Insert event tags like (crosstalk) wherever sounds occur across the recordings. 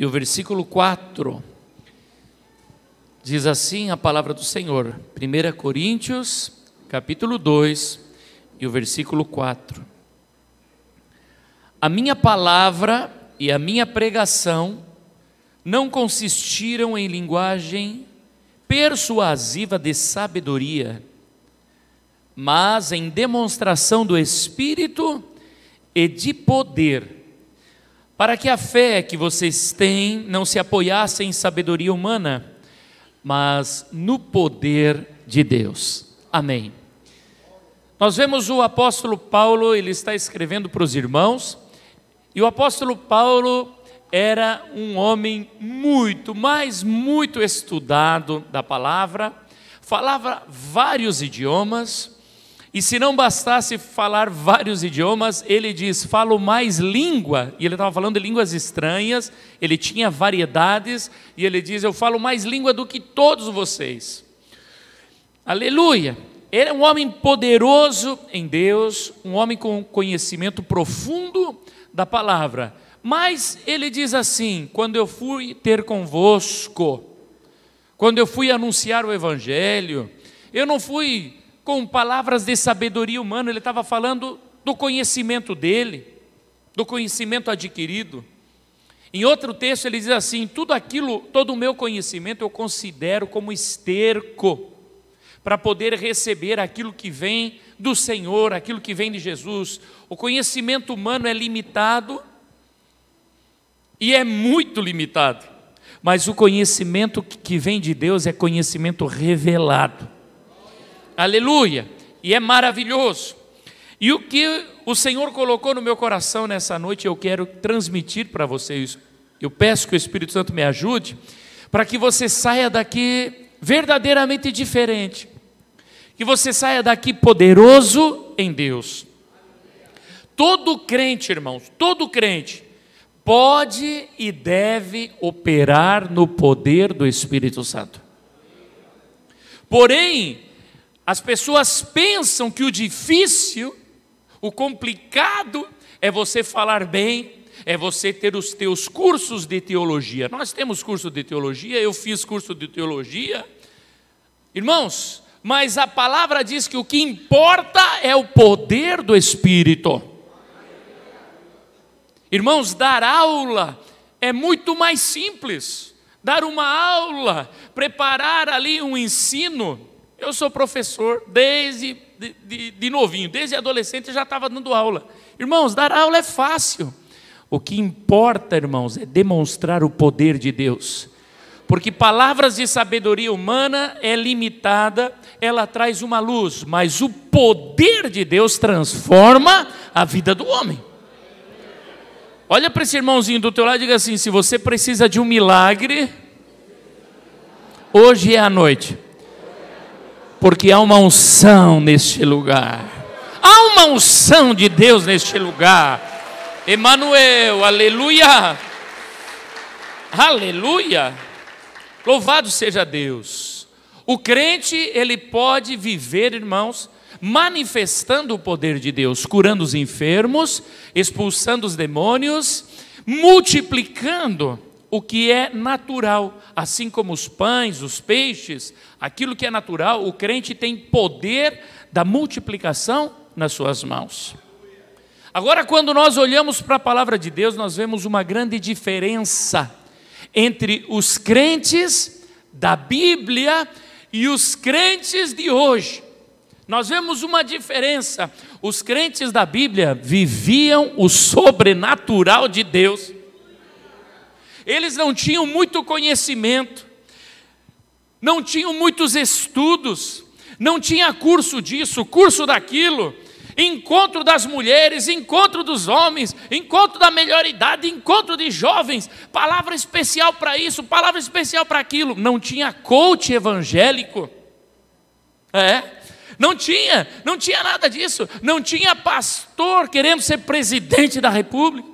E o versículo 4 diz assim a palavra do Senhor, 1 Coríntios, capítulo 2, e o versículo 4. A minha palavra e a minha pregação não consistiram em linguagem persuasiva de sabedoria, mas em demonstração do Espírito e de poder para que a fé que vocês têm não se apoiasse em sabedoria humana, mas no poder de Deus. Amém. Nós vemos o apóstolo Paulo, ele está escrevendo para os irmãos, e o apóstolo Paulo era um homem muito, mas muito estudado da palavra, falava vários idiomas, e se não bastasse falar vários idiomas, ele diz: falo mais língua. E ele estava falando de línguas estranhas, ele tinha variedades, e ele diz: eu falo mais língua do que todos vocês. Aleluia! Ele é um homem poderoso em Deus, um homem com conhecimento profundo da palavra. Mas ele diz assim: quando eu fui ter convosco, quando eu fui anunciar o evangelho, eu não fui com palavras de sabedoria humana, ele estava falando do conhecimento dele, do conhecimento adquirido. Em outro texto ele diz assim: tudo aquilo, todo o meu conhecimento eu considero como esterco para poder receber aquilo que vem do Senhor, aquilo que vem de Jesus. O conhecimento humano é limitado e é muito limitado, mas o conhecimento que vem de Deus é conhecimento revelado. Aleluia! E é maravilhoso. E o que o Senhor colocou no meu coração nessa noite, eu quero transmitir para vocês. Eu peço que o Espírito Santo me ajude para que você saia daqui verdadeiramente diferente. Que você saia daqui poderoso em Deus. Todo crente, irmãos, todo crente pode e deve operar no poder do Espírito Santo. Porém, as pessoas pensam que o difícil, o complicado, é você falar bem, é você ter os teus cursos de teologia. Nós temos curso de teologia, eu fiz curso de teologia. Irmãos, mas a palavra diz que o que importa é o poder do Espírito. Irmãos, dar aula é muito mais simples. Dar uma aula, preparar ali um ensino, eu sou professor desde de, de, de novinho, desde adolescente eu já estava dando aula. Irmãos, dar aula é fácil. O que importa, irmãos, é demonstrar o poder de Deus. Porque palavras de sabedoria humana é limitada, ela traz uma luz, mas o poder de Deus transforma a vida do homem. Olha para esse irmãozinho do teu lado e diga assim: se você precisa de um milagre, hoje é a noite porque há uma unção neste lugar. Há uma unção de Deus neste lugar. Emanuel, aleluia. Aleluia. Louvado seja Deus. O crente, ele pode viver, irmãos, manifestando o poder de Deus, curando os enfermos, expulsando os demônios, multiplicando o que é natural. Assim como os pães, os peixes, aquilo que é natural, o crente tem poder da multiplicação nas suas mãos. Agora, quando nós olhamos para a palavra de Deus, nós vemos uma grande diferença entre os crentes da Bíblia e os crentes de hoje. Nós vemos uma diferença. Os crentes da Bíblia viviam o sobrenatural de Deus eles não tinham muito conhecimento, não tinham muitos estudos, não tinha curso disso, curso daquilo, encontro das mulheres, encontro dos homens, encontro da melhor idade, encontro de jovens, palavra especial para isso, palavra especial para aquilo. Não tinha coach evangélico. É, não tinha, não tinha nada disso. Não tinha pastor querendo ser presidente da república.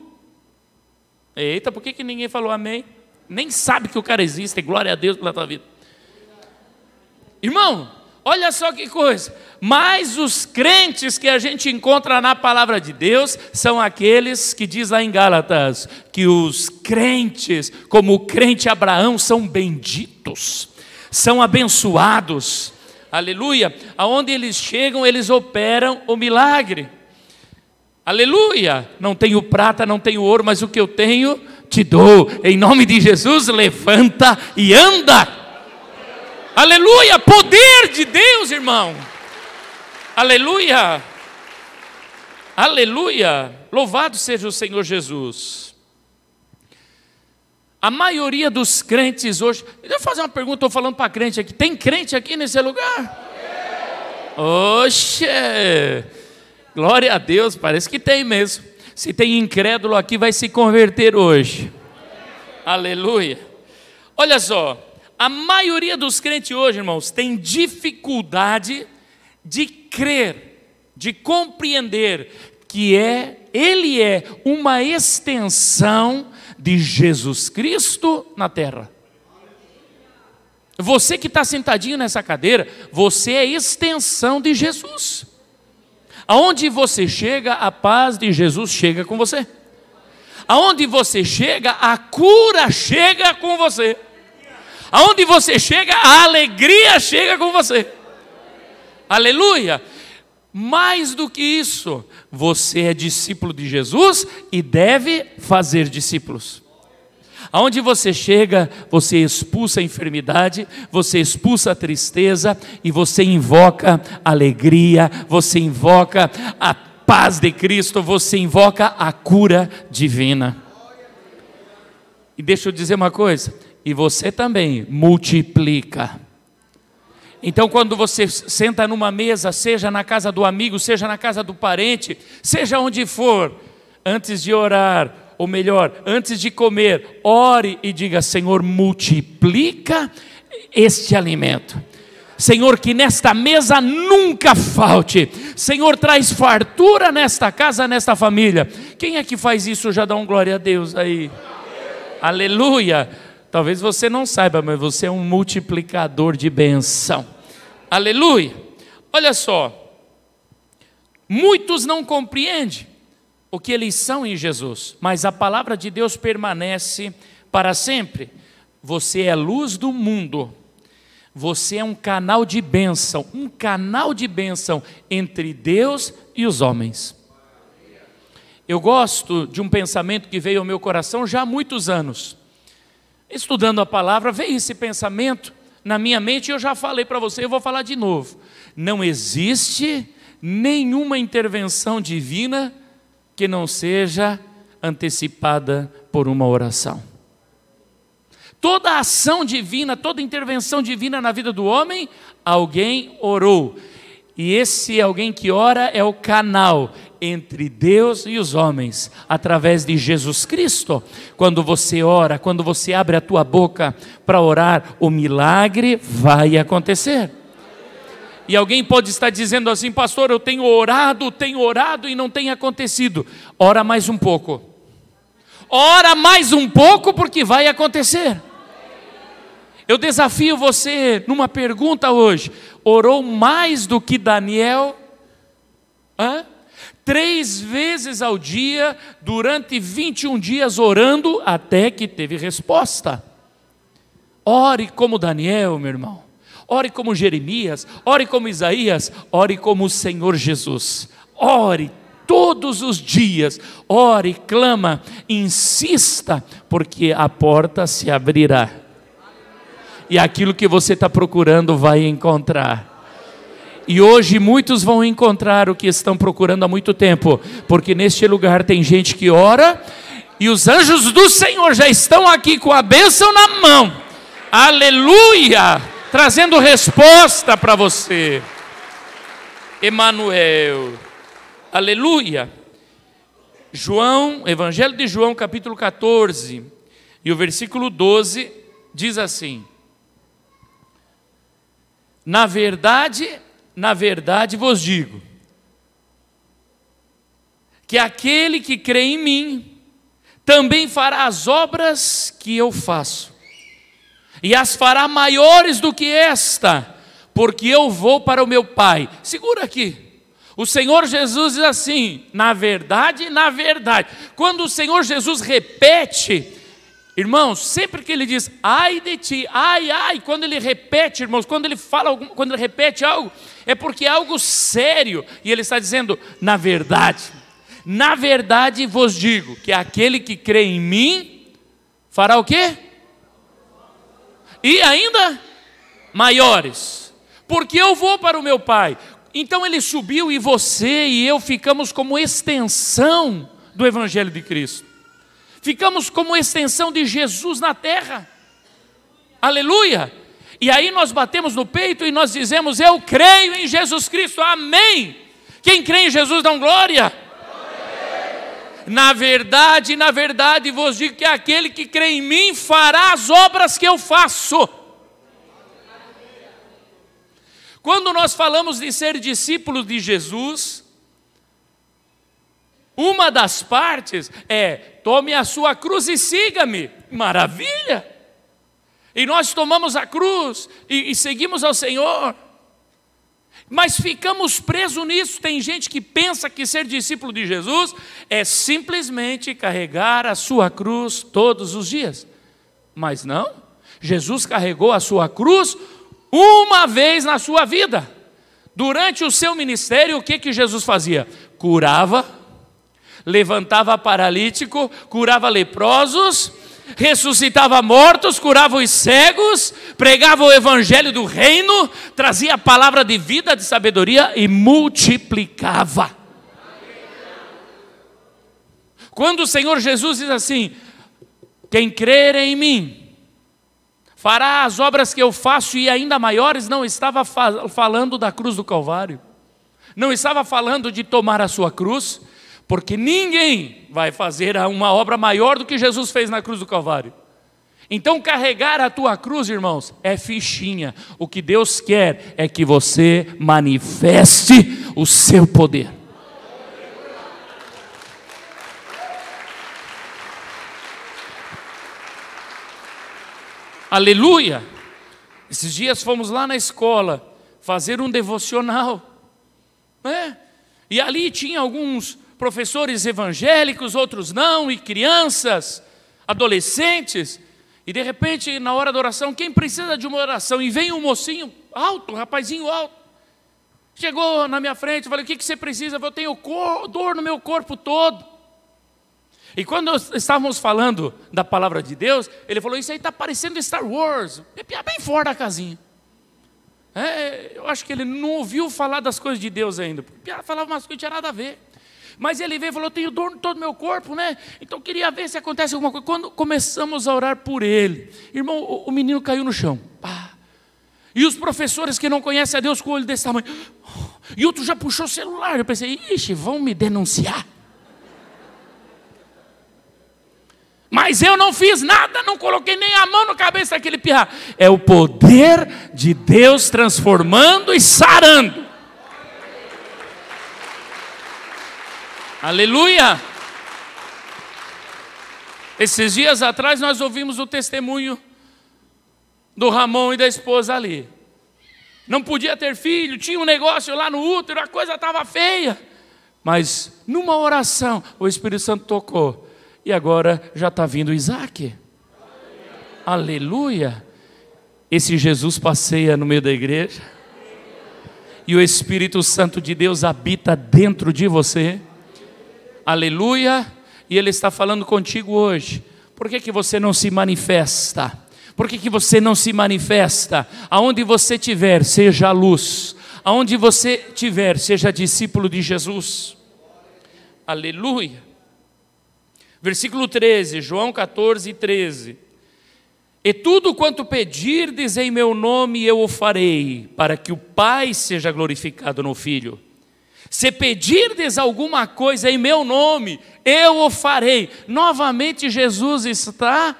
Eita, por que, que ninguém falou amém? Nem sabe que o cara existe, glória a Deus pela tua vida. Irmão, olha só que coisa. Mas os crentes que a gente encontra na palavra de Deus são aqueles que diz lá em Gálatas que os crentes, como o crente Abraão, são benditos, são abençoados. Aleluia! Aonde eles chegam, eles operam o milagre. Aleluia! Não tenho prata, não tenho ouro, mas o que eu tenho te dou. Em nome de Jesus, levanta e anda. Aleluia! Poder de Deus, irmão. Aleluia! Aleluia! Louvado seja o Senhor Jesus. A maioria dos crentes hoje. Deixa eu fazer uma pergunta, estou falando para crente aqui. Tem crente aqui nesse lugar? Oxe! Glória a Deus, parece que tem mesmo. Se tem incrédulo aqui, vai se converter hoje. Aleluia. Olha só, a maioria dos crentes hoje, irmãos, tem dificuldade de crer, de compreender que é ele é uma extensão de Jesus Cristo na terra. Você que está sentadinho nessa cadeira, você é extensão de Jesus. Aonde você chega, a paz de Jesus chega com você. Aonde você chega, a cura chega com você. Aonde você chega, a alegria chega com você. Aleluia! Mais do que isso, você é discípulo de Jesus e deve fazer discípulos. Aonde você chega, você expulsa a enfermidade, você expulsa a tristeza e você invoca a alegria, você invoca a paz de Cristo, você invoca a cura divina. E deixa eu dizer uma coisa, e você também multiplica. Então, quando você senta numa mesa, seja na casa do amigo, seja na casa do parente, seja onde for, antes de orar, ou melhor, antes de comer, ore e diga: Senhor, multiplica este alimento. Senhor, que nesta mesa nunca falte. Senhor, traz fartura nesta casa, nesta família. Quem é que faz isso já dá um glória a Deus aí? Aleluia. Aleluia. Talvez você não saiba, mas você é um multiplicador de benção. Aleluia. Olha só. Muitos não compreendem o que eles são em Jesus, mas a palavra de Deus permanece para sempre. Você é luz do mundo. Você é um canal de bênção, um canal de bênção entre Deus e os homens. Eu gosto de um pensamento que veio ao meu coração já há muitos anos. Estudando a palavra, veio esse pensamento na minha mente e eu já falei para você, eu vou falar de novo. Não existe nenhuma intervenção divina que não seja antecipada por uma oração. Toda ação divina, toda intervenção divina na vida do homem, alguém orou. E esse alguém que ora é o canal entre Deus e os homens, através de Jesus Cristo. Quando você ora, quando você abre a tua boca para orar, o milagre vai acontecer. E alguém pode estar dizendo assim, pastor, eu tenho orado, tenho orado e não tem acontecido. Ora mais um pouco. Ora mais um pouco porque vai acontecer. Eu desafio você numa pergunta hoje. Orou mais do que Daniel? Hã? Três vezes ao dia, durante 21 dias, orando até que teve resposta. Ore como Daniel, meu irmão. Ore como Jeremias, ore como Isaías, ore como o Senhor Jesus. Ore todos os dias, ore, clama, insista, porque a porta se abrirá. E aquilo que você está procurando vai encontrar. E hoje muitos vão encontrar o que estão procurando há muito tempo, porque neste lugar tem gente que ora e os anjos do Senhor já estão aqui com a bênção na mão. Aleluia! trazendo resposta para você. Emanuel. Aleluia. João, Evangelho de João, capítulo 14, e o versículo 12 diz assim: Na verdade, na verdade vos digo, que aquele que crê em mim também fará as obras que eu faço e as fará maiores do que esta, porque eu vou para o meu Pai. Segura aqui. O Senhor Jesus diz assim: na verdade, na verdade. Quando o Senhor Jesus repete, irmãos, sempre que ele diz ai de ti, ai, ai, quando ele repete, irmãos, quando ele fala, quando ele repete algo, é porque é algo sério, e ele está dizendo, na verdade, na verdade vos digo que aquele que crê em mim fará o quê? e ainda maiores, porque eu vou para o meu Pai. Então ele subiu e você e eu ficamos como extensão do Evangelho de Cristo, ficamos como extensão de Jesus na terra. Aleluia! E aí nós batemos no peito e nós dizemos: Eu creio em Jesus Cristo, amém. Quem crê em Jesus, dá glória. Na verdade, na verdade vos digo que aquele que crê em mim fará as obras que eu faço. Quando nós falamos de ser discípulo de Jesus, uma das partes é: tome a sua cruz e siga-me. Maravilha! E nós tomamos a cruz e, e seguimos ao Senhor. Mas ficamos presos nisso. Tem gente que pensa que ser discípulo de Jesus é simplesmente carregar a sua cruz todos os dias. Mas não. Jesus carregou a sua cruz uma vez na sua vida. Durante o seu ministério, o que, que Jesus fazia? Curava, levantava paralítico, curava leprosos ressuscitava mortos, curava os cegos, pregava o evangelho do reino, trazia a palavra de vida, de sabedoria e multiplicava. Quando o Senhor Jesus diz assim: Quem crer em mim, fará as obras que eu faço e ainda maiores, não estava falando da cruz do Calvário, não estava falando de tomar a sua cruz, porque ninguém vai fazer uma obra maior do que Jesus fez na cruz do Calvário. Então, carregar a tua cruz, irmãos, é fichinha. O que Deus quer é que você manifeste o seu poder. Aleluia! Esses dias fomos lá na escola fazer um devocional, né? E ali tinha alguns professores evangélicos, outros não, e crianças, adolescentes. E de repente, na hora da oração, quem precisa de uma oração? E vem um mocinho alto, um rapazinho alto. Chegou na minha frente, falei: O que, você precisa? Eu tenho dor no meu corpo todo. E quando estávamos falando da palavra de Deus, ele falou: Isso aí está parecendo Star Wars. É bem fora da casinha. É, eu acho que ele não ouviu falar das coisas de Deus ainda. Porque falava umas coisas que tinha nada a ver. Mas ele veio e falou: Tenho dor em todo o meu corpo, né? Então queria ver se acontece alguma coisa. Quando começamos a orar por ele, irmão, o, o menino caiu no chão. Pá. E os professores que não conhecem a Deus com o olho desse tamanho. Oh. E outro já puxou o celular. Eu pensei: Ixi, vão me denunciar. Mas eu não fiz nada, não coloquei nem a mão na cabeça daquele pirra. É o poder de Deus transformando e sarando. Aleluia! Esses dias atrás nós ouvimos o testemunho do Ramon e da esposa ali. Não podia ter filho, tinha um negócio lá no útero, a coisa estava feia. Mas numa oração o Espírito Santo tocou. E agora já está vindo Isaac. Aleluia. Aleluia! Esse Jesus passeia no meio da igreja. E o Espírito Santo de Deus habita dentro de você aleluia, e Ele está falando contigo hoje. Por que, que você não se manifesta? Por que, que você não se manifesta? Aonde você estiver, seja a luz. Aonde você estiver, seja discípulo de Jesus. Aleluia. Versículo 13, João 14, 13. E tudo quanto pedirdes em meu nome eu o farei, para que o Pai seja glorificado no Filho. Se pedirdes alguma coisa em meu nome, eu o farei. Novamente, Jesus está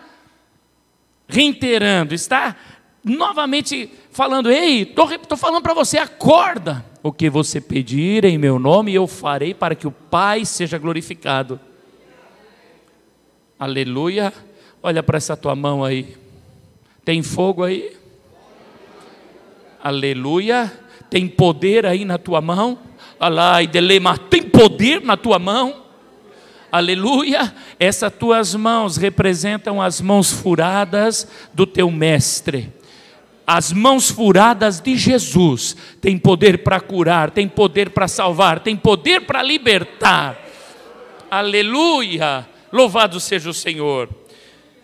reiterando, está novamente falando: Ei, estou falando para você, acorda. O que você pedir em meu nome, eu farei para que o Pai seja glorificado. Aleluia. Olha para essa tua mão aí. Tem fogo aí? Aleluia. Tem poder aí na tua mão? e delema, tem poder na tua mão? Aleluia! Essas tuas mãos representam as mãos furadas do teu mestre. As mãos furadas de Jesus têm poder para curar, tem poder para salvar, tem poder para libertar. Aleluia! Louvado seja o Senhor.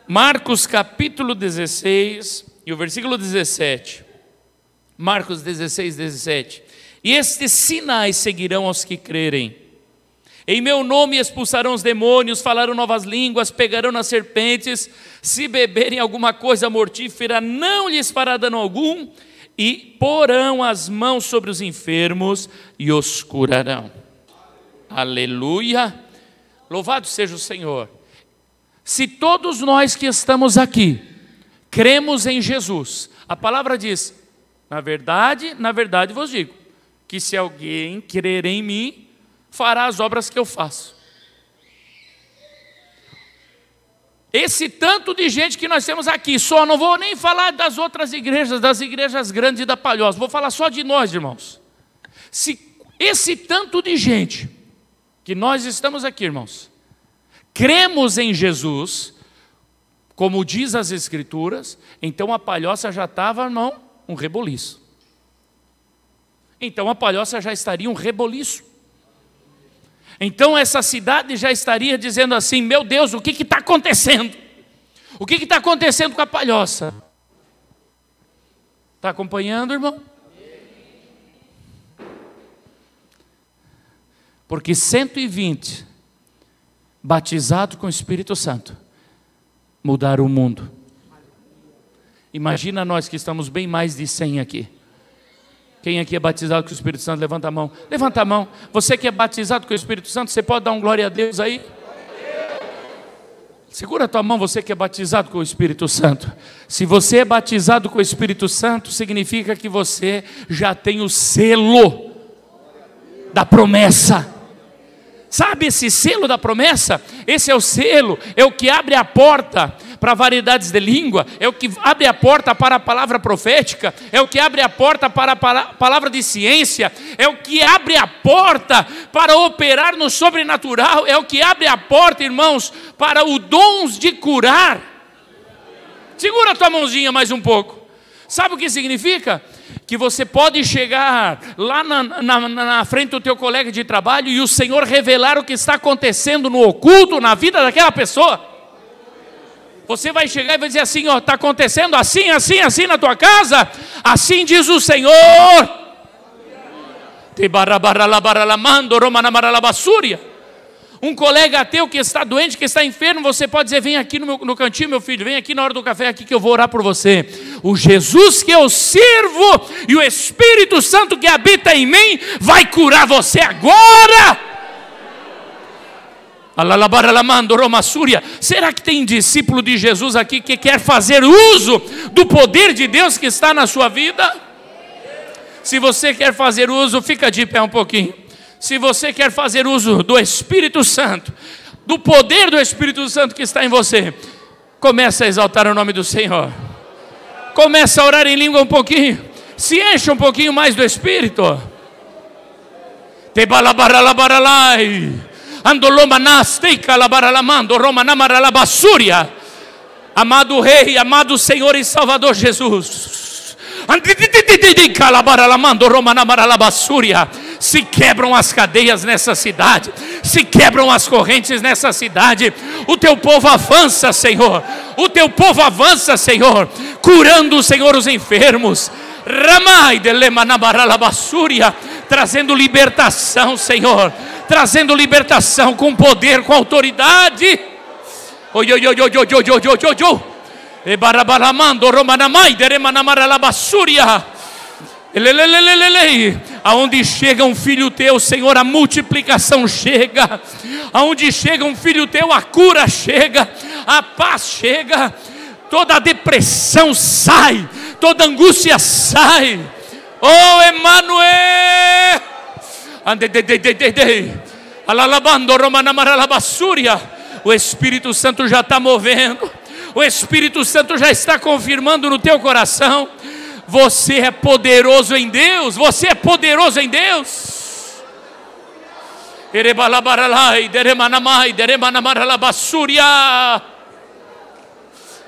Marcos capítulo 16 e o versículo 17. Marcos 16, 17. E estes sinais seguirão aos que crerem. Em meu nome expulsarão os demônios, falarão novas línguas, pegarão nas serpentes, se beberem alguma coisa mortífera, não lhes fará dano algum, e porão as mãos sobre os enfermos e os curarão. Aleluia! Louvado seja o Senhor. Se todos nós que estamos aqui cremos em Jesus, a palavra diz: na verdade, na verdade vos digo, que se alguém crer em mim, fará as obras que eu faço. Esse tanto de gente que nós temos aqui, só não vou nem falar das outras igrejas, das igrejas grandes e da palhoça, vou falar só de nós, irmãos. Se esse tanto de gente que nós estamos aqui, irmãos, cremos em Jesus, como diz as Escrituras, então a palhoça já estava, irmão, um reboliço então a palhoça já estaria um reboliço. Então essa cidade já estaria dizendo assim: meu Deus, o que está acontecendo? O que está acontecendo com a palhoça? Está acompanhando, irmão? Porque 120 batizados com o Espírito Santo mudaram o mundo. Imagina nós que estamos bem mais de 100 aqui. Quem aqui é batizado com o Espírito Santo, levanta a mão. Levanta a mão. Você que é batizado com o Espírito Santo, você pode dar um glória a Deus aí? Segura a tua mão, você que é batizado com o Espírito Santo. Se você é batizado com o Espírito Santo, significa que você já tem o selo da promessa. Sabe esse selo da promessa? Esse é o selo, é o que abre a porta para variedades de língua, é o que abre a porta para a palavra profética, é o que abre a porta para a palavra de ciência, é o que abre a porta para operar no sobrenatural, é o que abre a porta, irmãos, para o dons de curar. Segura a tua mãozinha mais um pouco. Sabe o que significa? que você pode chegar lá na, na, na, frente do teu colega de trabalho e o Senhor revelar o que está acontecendo no oculto, na vida daquela pessoa. Você vai chegar e vai dizer assim: ó, está acontecendo assim, assim, assim na tua casa? Assim diz o Senhor. Um colega teu que está doente, que está enfermo, você pode dizer: vem aqui no, meu, no cantinho, meu filho, vem aqui na hora do café, aqui que eu vou orar por você. O Jesus que eu sirvo e o Espírito Santo que habita em mim vai curar você agora. Será que tem discípulo de Jesus aqui que quer fazer uso do poder de Deus que está na sua vida? Se você quer fazer uso, fica de pé um pouquinho. Se você quer fazer uso do Espírito Santo, do poder do Espírito Santo que está em você, começa a exaltar o nome do Senhor. Começa a orar em língua um pouquinho. Se enche um pouquinho mais do Espírito. Tebalabaralabaralai. Amado Rei, amado Senhor e Salvador Jesus. Se quebram as cadeias nessa cidade, se quebram as correntes nessa cidade. O teu povo avança, Senhor. O teu povo avança, Senhor, curando, Senhor, os enfermos. Ramai de trazendo libertação, Senhor trazendo libertação com poder, com autoridade. Oi, oi, oi, oi, oi, oi, oi, oi, oi, oi. Ebarabaramando, romanamai, deremanamarabassúria. Lelelelelelei. Aonde chega um filho teu, Senhor, a multiplicação chega. Aonde chega um filho teu, a cura chega, a paz chega. Toda a depressão sai, toda angústia sai. Oh, Emmanuel. Ande de de de de de. O Espírito Santo já está movendo. O Espírito Santo já está confirmando no teu coração. Você é poderoso em Deus. Você é poderoso em Deus. Erebalabaralai, deremanamai, deremanamaralabassúria.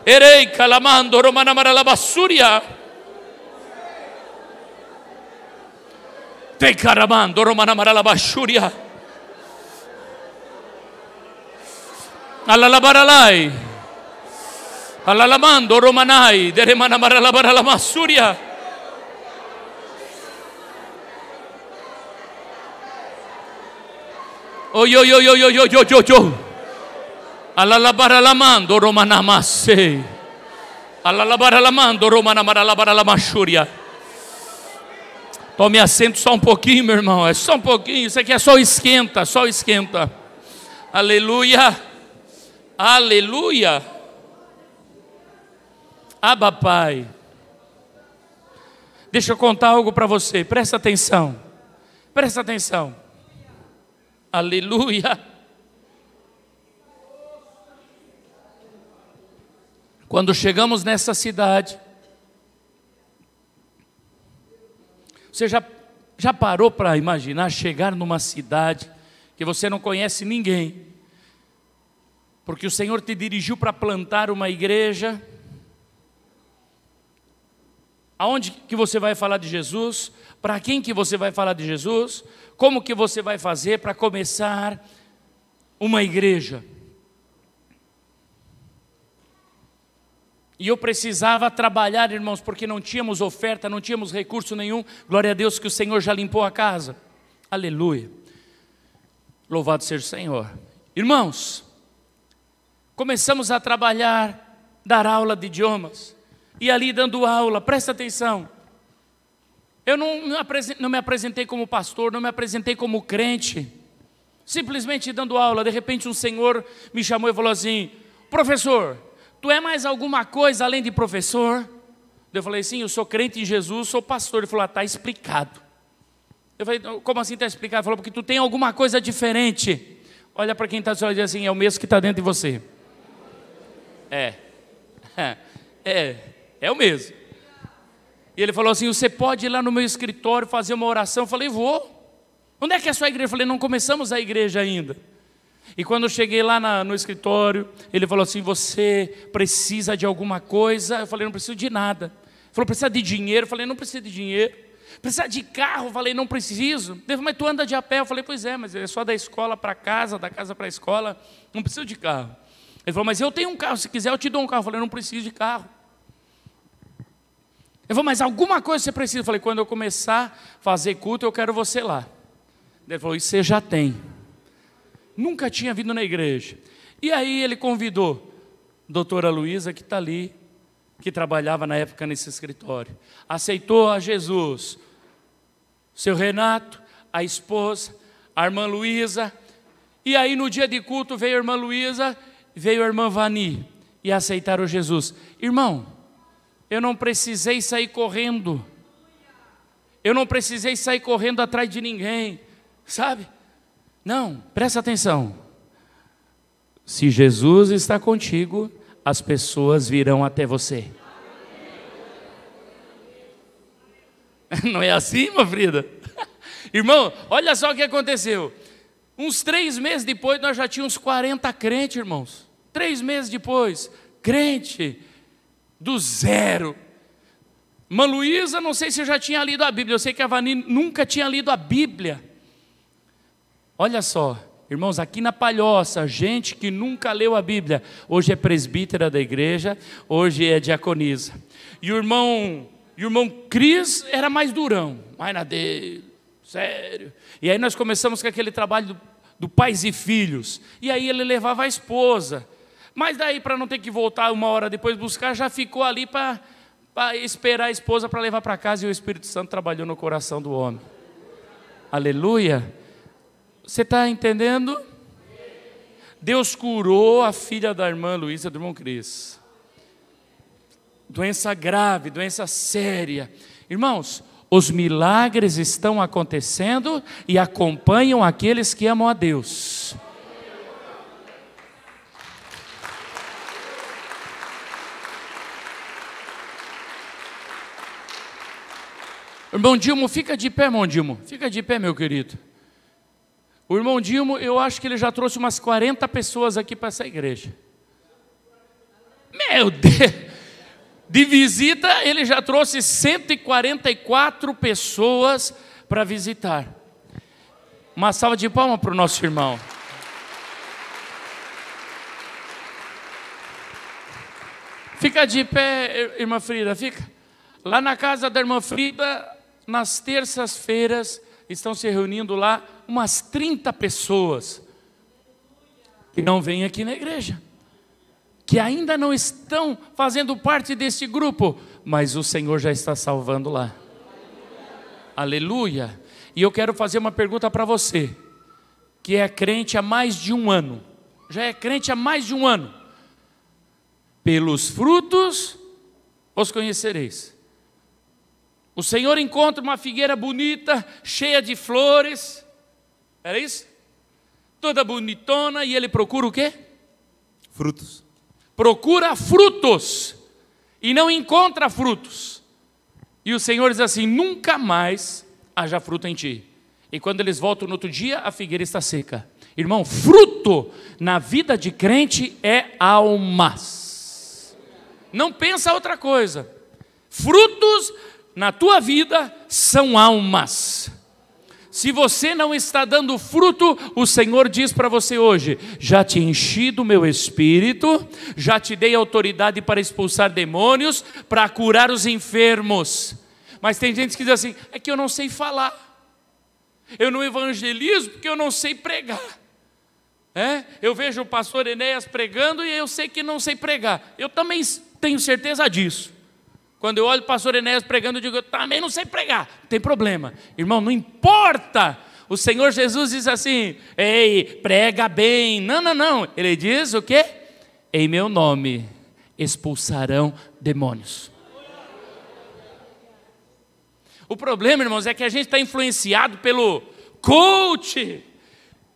Erei calamando romanamaralabassúria. Pecaramando, romana mara la bashuria. Alalabaralai. Alalamando, romanai. romana mara la para la masuria. Oh, yo, yo, yo, yo, yo, yo, yo, yo. baralamando romana la mando romana mara la lavara la Tome assento só um pouquinho, meu irmão. É só um pouquinho. Isso aqui é só esquenta, só esquenta. Aleluia. Aleluia. Aba Pai. Deixa eu contar algo para você. Presta atenção. Presta atenção. Aleluia. Quando chegamos nessa cidade, Você já, já parou para imaginar chegar numa cidade que você não conhece ninguém, porque o Senhor te dirigiu para plantar uma igreja? Aonde que você vai falar de Jesus? Para quem que você vai falar de Jesus? Como que você vai fazer para começar uma igreja? E eu precisava trabalhar, irmãos, porque não tínhamos oferta, não tínhamos recurso nenhum. Glória a Deus que o Senhor já limpou a casa. Aleluia. Louvado seja o Senhor. Irmãos, começamos a trabalhar, dar aula de idiomas. E ali dando aula, presta atenção. Eu não, não me apresentei como pastor, não me apresentei como crente. Simplesmente dando aula, de repente um senhor me chamou e falou assim: professor, Tu é mais alguma coisa além de professor? Eu falei, sim, eu sou crente em Jesus, sou pastor. Ele falou, ah, tá explicado. Eu falei, como assim está explicado? Ele falou, porque tu tem alguma coisa diferente. Olha para quem está dizendo assim, é o mesmo que está dentro de você. É. (laughs) É, é o mesmo. E ele falou assim: você pode ir lá no meu escritório fazer uma oração? Eu falei, vou. Onde é que é a sua igreja? Eu falei, não começamos a igreja ainda. E quando eu cheguei lá na, no escritório, ele falou assim: Você precisa de alguma coisa? Eu falei: Não preciso de nada. Ele falou: Precisa de dinheiro? Eu falei: Não preciso de dinheiro. Precisa de carro? Eu falei: Não preciso. Ele falou: Mas tu anda de a pé? Eu falei: Pois é, mas é só da escola para casa, da casa para a escola. Não preciso de carro. Ele falou: Mas eu tenho um carro. Se quiser, eu te dou um carro. Eu falei: Não preciso de carro. Ele falou: Mas alguma coisa você precisa? Eu falei: Quando eu começar a fazer culto, eu quero você lá. Ele falou: Isso você já tem nunca tinha vindo na igreja. E aí ele convidou a doutora Luísa, que está ali, que trabalhava na época nesse escritório. Aceitou a Jesus. Seu Renato, a esposa, a irmã Luísa. E aí no dia de culto veio a irmã Luísa, veio a irmã Vani e aceitaram Jesus. Irmão, eu não precisei sair correndo. Eu não precisei sair correndo atrás de ninguém, sabe? Não, presta atenção. Se Jesus está contigo, as pessoas virão até você. (laughs) Não é assim, meu Frida? (laughs) Irmão, olha só o que aconteceu. Uns três meses depois, nós já tínhamos 40 crentes, irmãos. Três meses depois, crente do zero. Mãe Luísa, não sei se já tinha lido a Bíblia, eu sei que a Vani nunca tinha lido a Bíblia. Olha só, Irmãos, aqui na Palhoça, gente que nunca leu a Bíblia, hoje é presbítera da igreja, hoje é diaconisa. E o irmão, e o irmão Cris era mais durão, mais na dele, sério. E aí nós começamos com aquele trabalho do, do pais e filhos. E aí ele levava a esposa. Mas daí, para não ter que voltar uma hora depois buscar, já ficou ali para esperar a esposa para levar para casa. E o Espírito Santo trabalhou no coração do homem. Aleluia. Você está entendendo? Deus curou a filha da irmã Luísa do irmão Cris. Doença grave, doença séria. Irmãos, os milagres estão acontecendo e acompanham aqueles que amam a Deus. Irmão Dilmo, fica de pé, irmão Dilmo. Fica de pé, meu querido. O irmão Dilmo, eu acho que ele já trouxe umas 40 pessoas aqui para essa igreja. Meu Deus! De visita, ele já trouxe 144 pessoas para visitar. Uma salva de palmas para o nosso irmão. Fica de pé, irmã Frida, fica. Lá na casa da irmã Frida, nas terças-feiras, estão se reunindo lá umas 30 pessoas que não vêm aqui na igreja, que ainda não estão fazendo parte desse grupo, mas o Senhor já está salvando lá. Aleluia! E eu quero fazer uma pergunta para você, que é crente há mais de um ano, já é crente há mais de um ano, pelos frutos os conhecereis. O Senhor encontra uma figueira bonita, cheia de flores, era isso? Toda bonitona e ele procura o quê? Frutos. Procura frutos e não encontra frutos. E o Senhor diz assim: nunca mais haja fruto em ti. E quando eles voltam no outro dia, a figueira está seca. Irmão, fruto na vida de crente é almas. Não pensa outra coisa. Frutos na tua vida são almas. Se você não está dando fruto, o Senhor diz para você hoje: já te enchi do meu espírito, já te dei autoridade para expulsar demônios, para curar os enfermos. Mas tem gente que diz assim: é que eu não sei falar, eu não evangelizo porque eu não sei pregar. É? Eu vejo o pastor Enéas pregando e eu sei que não sei pregar. Eu também tenho certeza disso. Quando eu olho o pastor Enéas pregando, eu digo, eu também não sei pregar. Não tem problema. Irmão, não importa. O Senhor Jesus diz assim: ei, prega bem. Não, não, não. Ele diz o quê? Em meu nome expulsarão demônios. O problema, irmãos, é que a gente está influenciado pelo coach,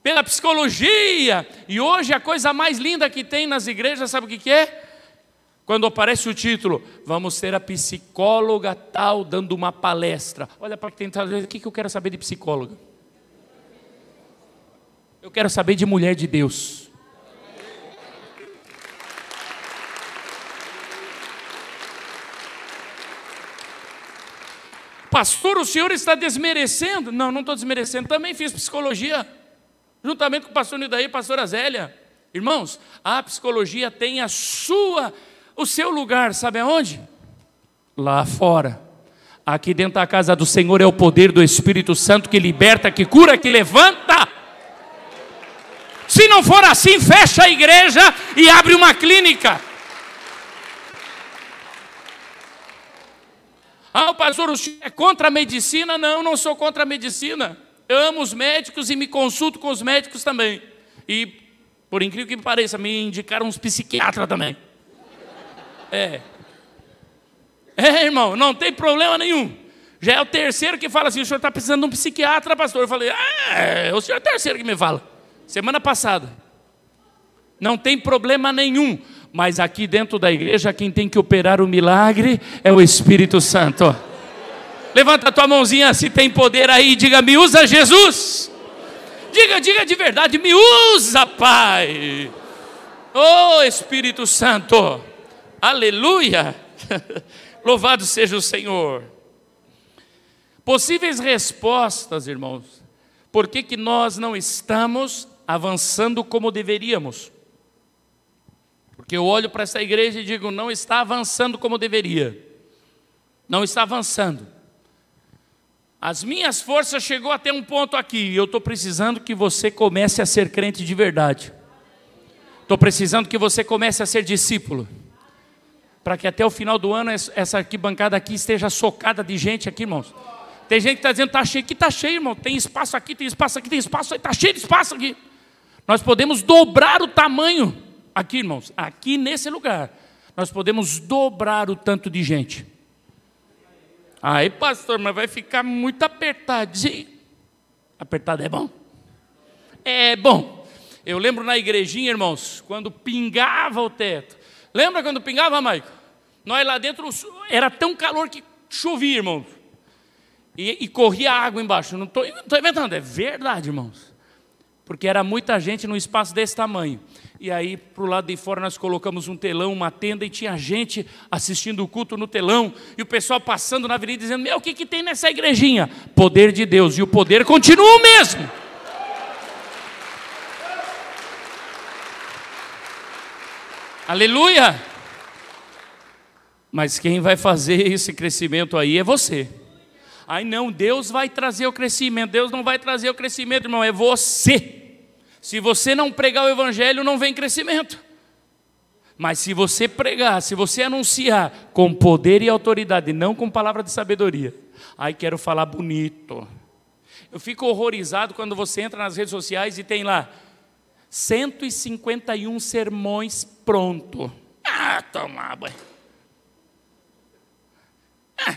pela psicologia. E hoje a coisa mais linda que tem nas igrejas, sabe o que, que é? Quando aparece o título, vamos ser a psicóloga tal dando uma palestra. Olha para quem está o que eu quero saber de psicóloga? Eu quero saber de mulher de Deus. Pastor, o senhor está desmerecendo? Não, não estou desmerecendo. Também fiz psicologia, juntamente com o pastor Nidaí e a pastora Zélia. Irmãos, a psicologia tem a sua o seu lugar, sabe aonde? Lá fora. Aqui dentro da casa do Senhor é o poder do Espírito Santo que liberta, que cura, que levanta. Se não for assim, fecha a igreja e abre uma clínica. Ah, o pastor, o senhor é contra a medicina? Não, não sou contra a medicina. Eu amo os médicos e me consulto com os médicos também. E, por incrível que pareça, me indicaram uns psiquiatras também. É. É, irmão, não tem problema nenhum. Já é o terceiro que fala assim: o senhor está precisando de um psiquiatra, pastor. Eu falei: é, o senhor é o terceiro que me fala. Semana passada. Não tem problema nenhum. Mas aqui dentro da igreja, quem tem que operar o milagre é o Espírito Santo. Levanta a tua mãozinha se tem poder aí, diga: me usa, Jesus. Diga, diga de verdade: me usa, Pai. Oh Espírito Santo. Aleluia! (laughs) Louvado seja o Senhor. Possíveis respostas, irmãos. Por que, que nós não estamos avançando como deveríamos? Porque eu olho para essa igreja e digo, não está avançando como deveria. Não está avançando. As minhas forças chegou até um ponto aqui. e Eu estou precisando que você comece a ser crente de verdade. Estou precisando que você comece a ser discípulo para que até o final do ano essa arquibancada aqui esteja socada de gente aqui, irmãos. Tem gente que está dizendo, está cheio, que está cheio, irmão. Tem espaço aqui, tem espaço aqui, tem espaço aí está cheio de espaço aqui. Nós podemos dobrar o tamanho aqui, irmãos, aqui nesse lugar. Nós podemos dobrar o tanto de gente. Aí, pastor, mas vai ficar muito apertadinho. Apertado é bom. É bom. Eu lembro na igrejinha, irmãos, quando pingava o teto. Lembra quando pingava, Maico? Nós lá dentro era tão calor que chovia, irmãos. E, e corria água embaixo. Não estou inventando, é verdade, irmãos. Porque era muita gente num espaço desse tamanho. E aí, para o lado de fora, nós colocamos um telão, uma tenda, e tinha gente assistindo o culto no telão, e o pessoal passando na avenida dizendo: Meu, o que, que tem nessa igrejinha? Poder de Deus. E o poder continua o mesmo. Aleluia! Mas quem vai fazer esse crescimento aí é você. Aí não, Deus vai trazer o crescimento. Deus não vai trazer o crescimento, irmão, é você. Se você não pregar o evangelho, não vem crescimento. Mas se você pregar, se você anunciar com poder e autoridade, não com palavra de sabedoria, aí quero falar bonito. Eu fico horrorizado quando você entra nas redes sociais e tem lá 151 sermões pronto. Ah, toma, banho. É,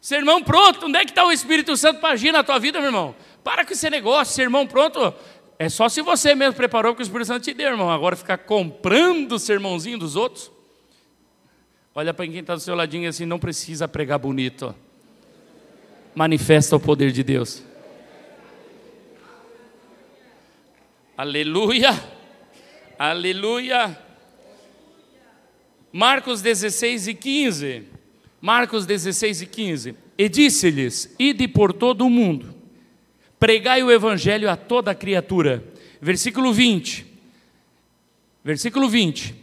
sermão pronto, onde é que está o Espírito Santo para agir na tua vida, meu irmão? Para com esse negócio, sermão pronto. É só se você mesmo preparou que o Espírito Santo te deu, irmão. Agora ficar comprando o sermãozinho dos outros. Olha para quem está do seu ladinho assim, não precisa pregar bonito. Manifesta o poder de Deus. Aleluia. Aleluia. Marcos 16 e 15. Marcos 16 e 15. E disse-lhes: Ide por todo o mundo, pregai o evangelho a toda criatura. Versículo 20. Versículo 20.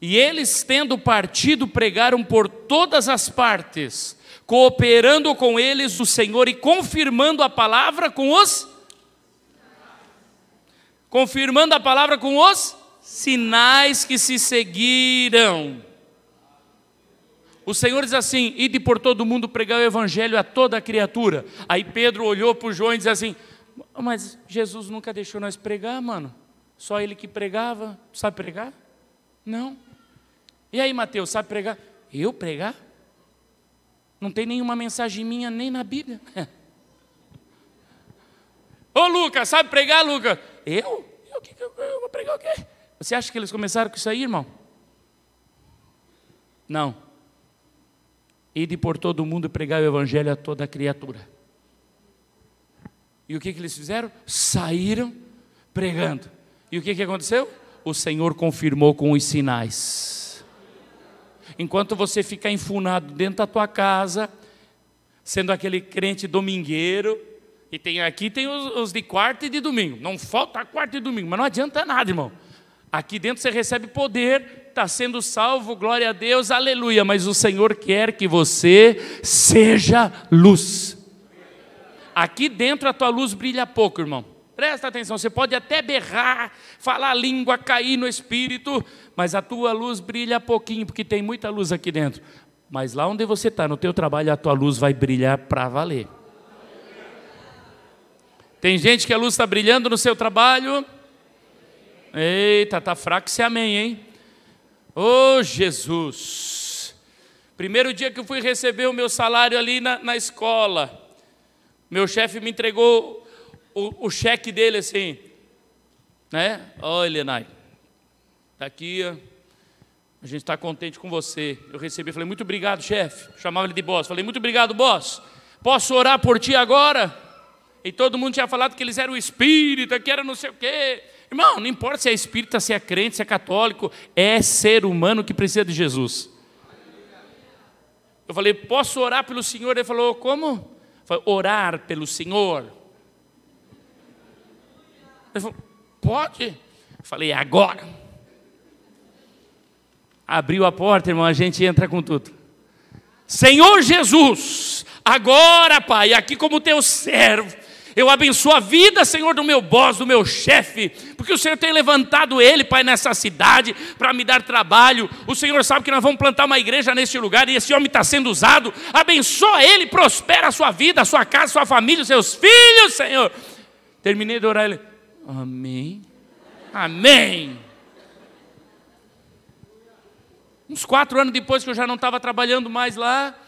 E eles, tendo partido, pregaram por todas as partes, cooperando com eles o Senhor e confirmando a palavra com os. Confirmando a palavra com os sinais que se seguiram. O Senhor diz assim: ide por todo mundo pregar o evangelho a toda criatura. Aí Pedro olhou para João e disse assim: Mas Jesus nunca deixou nós pregar, mano. Só ele que pregava. Sabe pregar? Não. E aí, Mateus, sabe pregar? Eu pregar? Não tem nenhuma mensagem minha nem na Bíblia. (laughs) Ô Lucas, sabe pregar, Lucas? Eu? Eu, que, eu, eu vou pregar o quê? Você acha que eles começaram com isso aí, irmão? Não. Ide por todo o mundo pregar o evangelho a toda criatura. E o que, que eles fizeram? Saíram pregando. E o que, que aconteceu? O Senhor confirmou com os sinais. Enquanto você fica enfunado dentro da tua casa, sendo aquele crente domingueiro, e tem aqui tem os, os de quarta e de domingo. Não falta quarta e domingo, mas não adianta nada, irmão. Aqui dentro você recebe poder, está sendo salvo, glória a Deus, aleluia. Mas o Senhor quer que você seja luz. Aqui dentro a tua luz brilha pouco, irmão. Presta atenção, você pode até berrar, falar a língua, cair no espírito, mas a tua luz brilha pouquinho, porque tem muita luz aqui dentro. Mas lá onde você está, no teu trabalho, a tua luz vai brilhar para valer. Tem gente que a luz está brilhando no seu trabalho, Eita, tá fraco esse amém, hein? Ô oh, Jesus! Primeiro dia que eu fui receber o meu salário ali na, na escola, meu chefe me entregou o, o, cheque dele assim, né? Olha, Nai, tá aqui, ó. a gente está contente com você. Eu recebi, falei, muito obrigado, chefe. Chamava ele de boss. Falei, muito obrigado, boss. Posso orar por ti agora? E todo mundo tinha falado que eles eram espírita, que era não sei o quê. Irmão, não importa se é espírita, se é crente, se é católico, é ser humano que precisa de Jesus. Eu falei, posso orar pelo Senhor? Ele falou, como? falei, orar pelo Senhor. Ele falou, pode? Eu falei, agora. Abriu a porta, irmão, a gente entra com tudo. Senhor Jesus, agora, Pai, aqui como teu servo, eu abençoo a vida, Senhor, do meu boss, do meu chefe, porque o Senhor tem levantado ele, Pai, nessa cidade, para me dar trabalho. O Senhor sabe que nós vamos plantar uma igreja neste lugar e esse homem está sendo usado. Abençoa ele, prospera a sua vida, a sua casa, a sua família, os seus filhos, Senhor. Terminei de orar, ele, Amém. Amém. Uns quatro anos depois que eu já não estava trabalhando mais lá,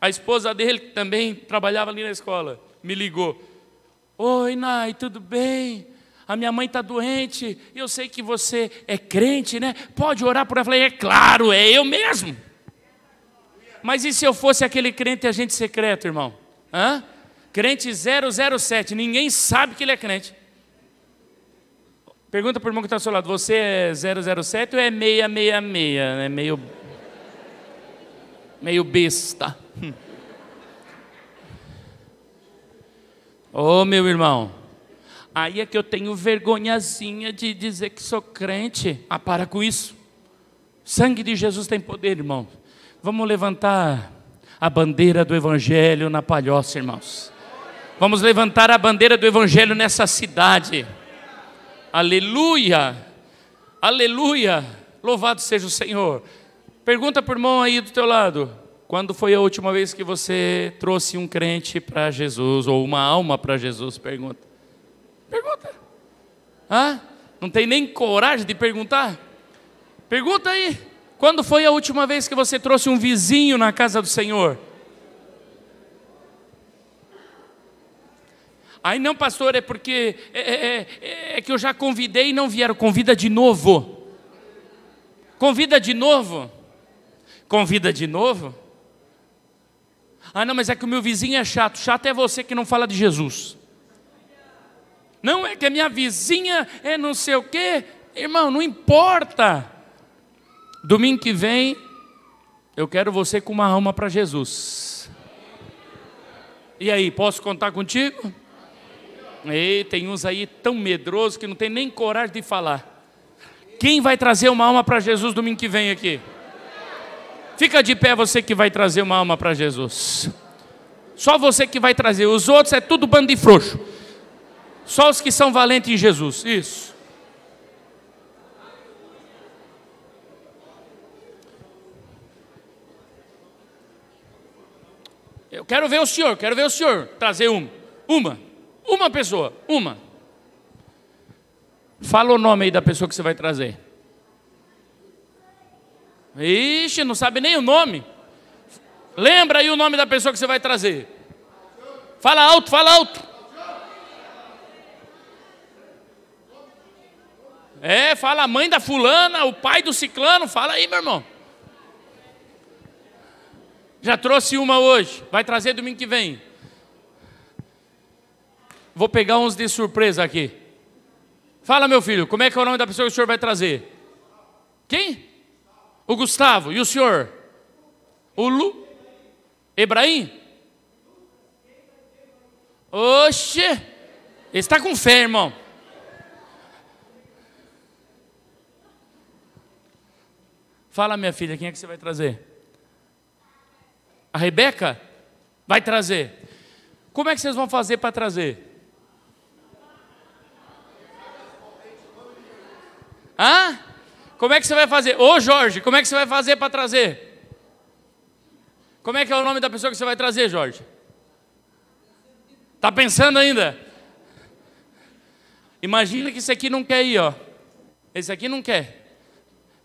a esposa dele, que também trabalhava ali na escola, me ligou. Oi, Nai, tudo bem? A minha mãe está doente, eu sei que você é crente, né? Pode orar por ela. falei, é claro, é eu mesmo. Mas e se eu fosse aquele crente agente secreto, irmão? Hã? Crente 007, ninguém sabe que ele é crente. Pergunta para o irmão que está ao seu lado, você é 007 ou é 666? É meio... meio besta. Hum. Ô oh, meu irmão, aí é que eu tenho vergonhazinha de dizer que sou crente. Ah, para com isso. Sangue de Jesus tem poder, irmão. Vamos levantar a bandeira do Evangelho na palhoça, irmãos. Vamos levantar a bandeira do Evangelho nessa cidade. Aleluia! Aleluia! Louvado seja o Senhor. Pergunta por mão aí do teu lado. Quando foi a última vez que você trouxe um crente para Jesus, ou uma alma para Jesus? Pergunta. Pergunta. Hã? Não tem nem coragem de perguntar? Pergunta aí. Quando foi a última vez que você trouxe um vizinho na casa do Senhor? Aí não, pastor, é porque é, é, é, é, que eu já convidei e não vieram. Convida de novo. Convida de novo. Convida de novo. Ah, não, mas é que o meu vizinho é chato. Chato é você que não fala de Jesus. Não é que a minha vizinha é não sei o quê. Irmão, não importa. Domingo que vem, eu quero você com uma alma para Jesus. E aí, posso contar contigo? Ei, tem uns aí tão medrosos que não tem nem coragem de falar. Quem vai trazer uma alma para Jesus domingo que vem aqui? Fica de pé você que vai trazer uma alma para Jesus. Só você que vai trazer. Os outros é tudo bando de frouxo. Só os que são valentes em Jesus. Isso. Eu quero ver o senhor, quero ver o senhor trazer uma. Uma. Uma pessoa. Uma. Fala o nome aí da pessoa que você vai trazer. Ixi, não sabe nem o nome. Lembra aí o nome da pessoa que você vai trazer. Fala alto, fala alto. É, fala a mãe da fulana, o pai do ciclano, fala aí, meu irmão. Já trouxe uma hoje, vai trazer domingo que vem. Vou pegar uns de surpresa aqui. Fala, meu filho, como é que é o nome da pessoa que o senhor vai trazer? Quem? O Gustavo, e o senhor? O Lu? Ebraim? Oxe! Ele está com fé, irmão. Fala, minha filha, quem é que você vai trazer? A Rebeca? Vai trazer. Como é que vocês vão fazer para trazer? Hã? Como é que você vai fazer? Ô Jorge, como é que você vai fazer para trazer? Como é que é o nome da pessoa que você vai trazer, Jorge? Tá pensando ainda? Imagina que esse aqui não quer ir, ó. Esse aqui não quer.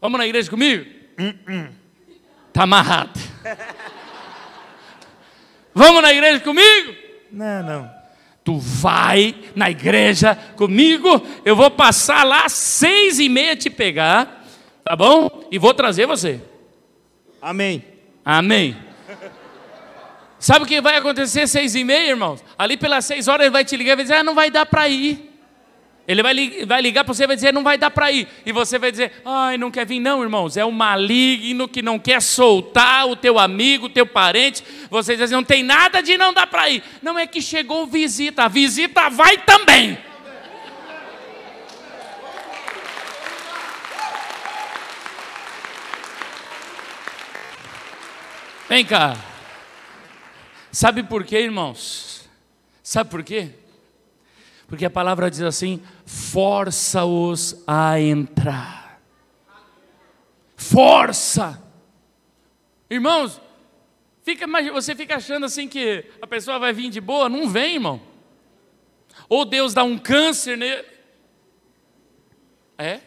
Vamos na igreja comigo? Hum, hum. Tá amarrado. (laughs) Vamos na igreja comigo? Não, não. Tu vai na igreja comigo, eu vou passar lá seis e meia te pegar, Tá bom? E vou trazer você. Amém. Amém. Sabe o que vai acontecer seis e meia, irmãos? Ali pelas seis horas ele vai te ligar e vai dizer, ah, não vai dar para ir. Ele vai, vai ligar para você e vai dizer, não vai dar para ir. E você vai dizer, ai, não quer vir não, irmãos. É o um maligno que não quer soltar o teu amigo, o teu parente. Você diz não tem nada de não dar para ir. Não é que chegou visita, a visita vai também. Vem cá. Sabe por quê, irmãos? Sabe por quê? Porque a palavra diz assim: força-os a entrar. Força! Irmãos, fica, você fica achando assim que a pessoa vai vir de boa? Não vem, irmão. Ou Deus dá um câncer nele. É?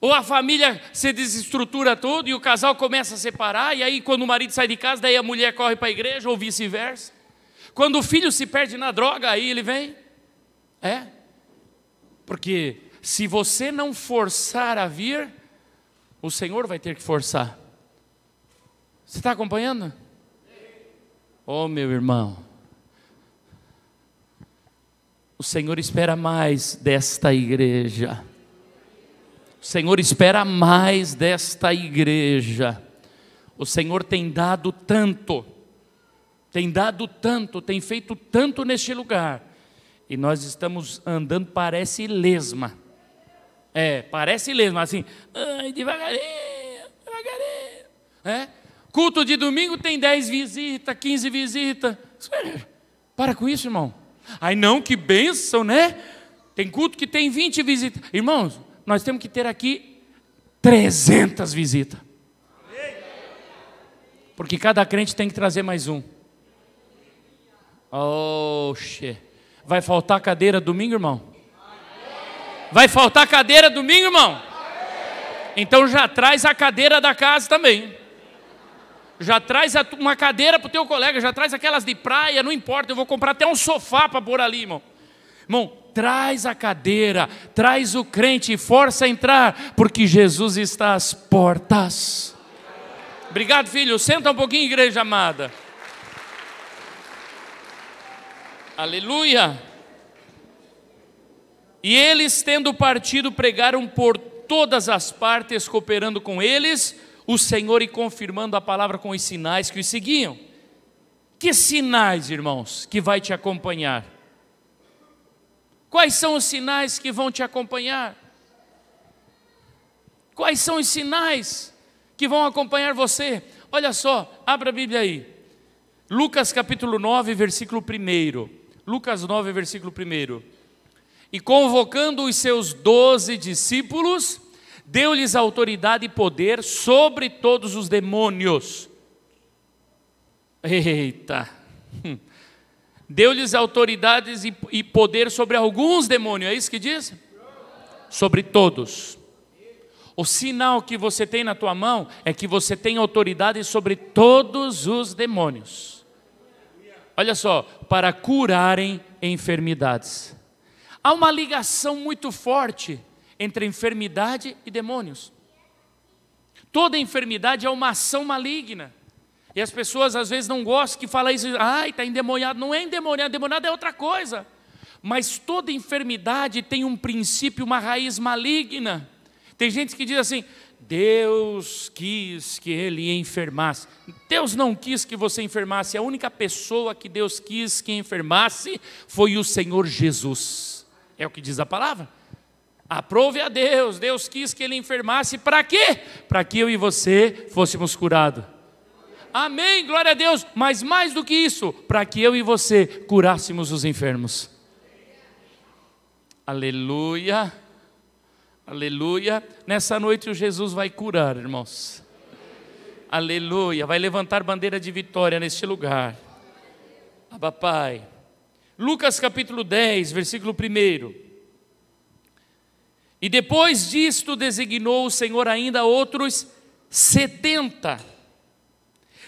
Ou a família se desestrutura toda e o casal começa a separar, e aí quando o marido sai de casa, daí a mulher corre para a igreja, ou vice-versa. Quando o filho se perde na droga, aí ele vem. É. Porque se você não forçar a vir, o Senhor vai ter que forçar. Você está acompanhando? Oh, meu irmão. O Senhor espera mais desta igreja. Senhor espera mais desta igreja. O Senhor tem dado tanto, tem dado tanto, tem feito tanto neste lugar, e nós estamos andando, parece lesma. É, parece lesma, assim, ai, devagarinho, devagarinho. É? Culto de domingo tem 10 visitas, 15 visitas. Para com isso, irmão. Ai, não, que bênção, né? Tem culto que tem 20 visitas. Irmãos, nós temos que ter aqui 300 visitas. Porque cada crente tem que trazer mais um. Oxê, Vai faltar cadeira domingo, irmão? Vai faltar cadeira domingo, irmão? Então já traz a cadeira da casa também. Já traz uma cadeira para o teu colega, já traz aquelas de praia, não importa, eu vou comprar até um sofá para pôr ali, irmão. Irmão, Traz a cadeira, traz o crente e força a entrar, porque Jesus está às portas. Obrigado, filho. Senta um pouquinho, igreja amada. Aleluia. E eles, tendo partido, pregaram por todas as partes, cooperando com eles, o Senhor e confirmando a palavra com os sinais que os seguiam. Que sinais, irmãos, que vai te acompanhar? Quais são os sinais que vão te acompanhar? Quais são os sinais que vão acompanhar você? Olha só, abra a Bíblia aí. Lucas capítulo 9, versículo 1. Lucas 9, versículo 1. E convocando os seus doze discípulos, deu-lhes autoridade e poder sobre todos os demônios. Eita! Hum. Deu-lhes autoridades e, e poder sobre alguns demônios, é isso que diz? Sobre todos. O sinal que você tem na tua mão é que você tem autoridade sobre todos os demônios. Olha só, para curarem enfermidades. Há uma ligação muito forte entre enfermidade e demônios. Toda enfermidade é uma ação maligna. E as pessoas às vezes não gostam que fala isso, ai, está endemoniado. Não é endemoniado, endemoniado é outra coisa. Mas toda enfermidade tem um princípio, uma raiz maligna. Tem gente que diz assim: Deus quis que ele enfermasse. Deus não quis que você enfermasse. A única pessoa que Deus quis que enfermasse foi o Senhor Jesus. É o que diz a palavra. Aprove a Deus. Deus quis que ele enfermasse para quê? Para que eu e você fôssemos curados. Amém, glória a Deus. Mas mais do que isso, para que eu e você curássemos os enfermos. Aleluia. Aleluia. Nessa noite o Jesus vai curar, irmãos. Aleluia. Vai levantar bandeira de vitória neste lugar. Abba Pai. Lucas capítulo 10, versículo 1. E depois disto designou o Senhor ainda outros setenta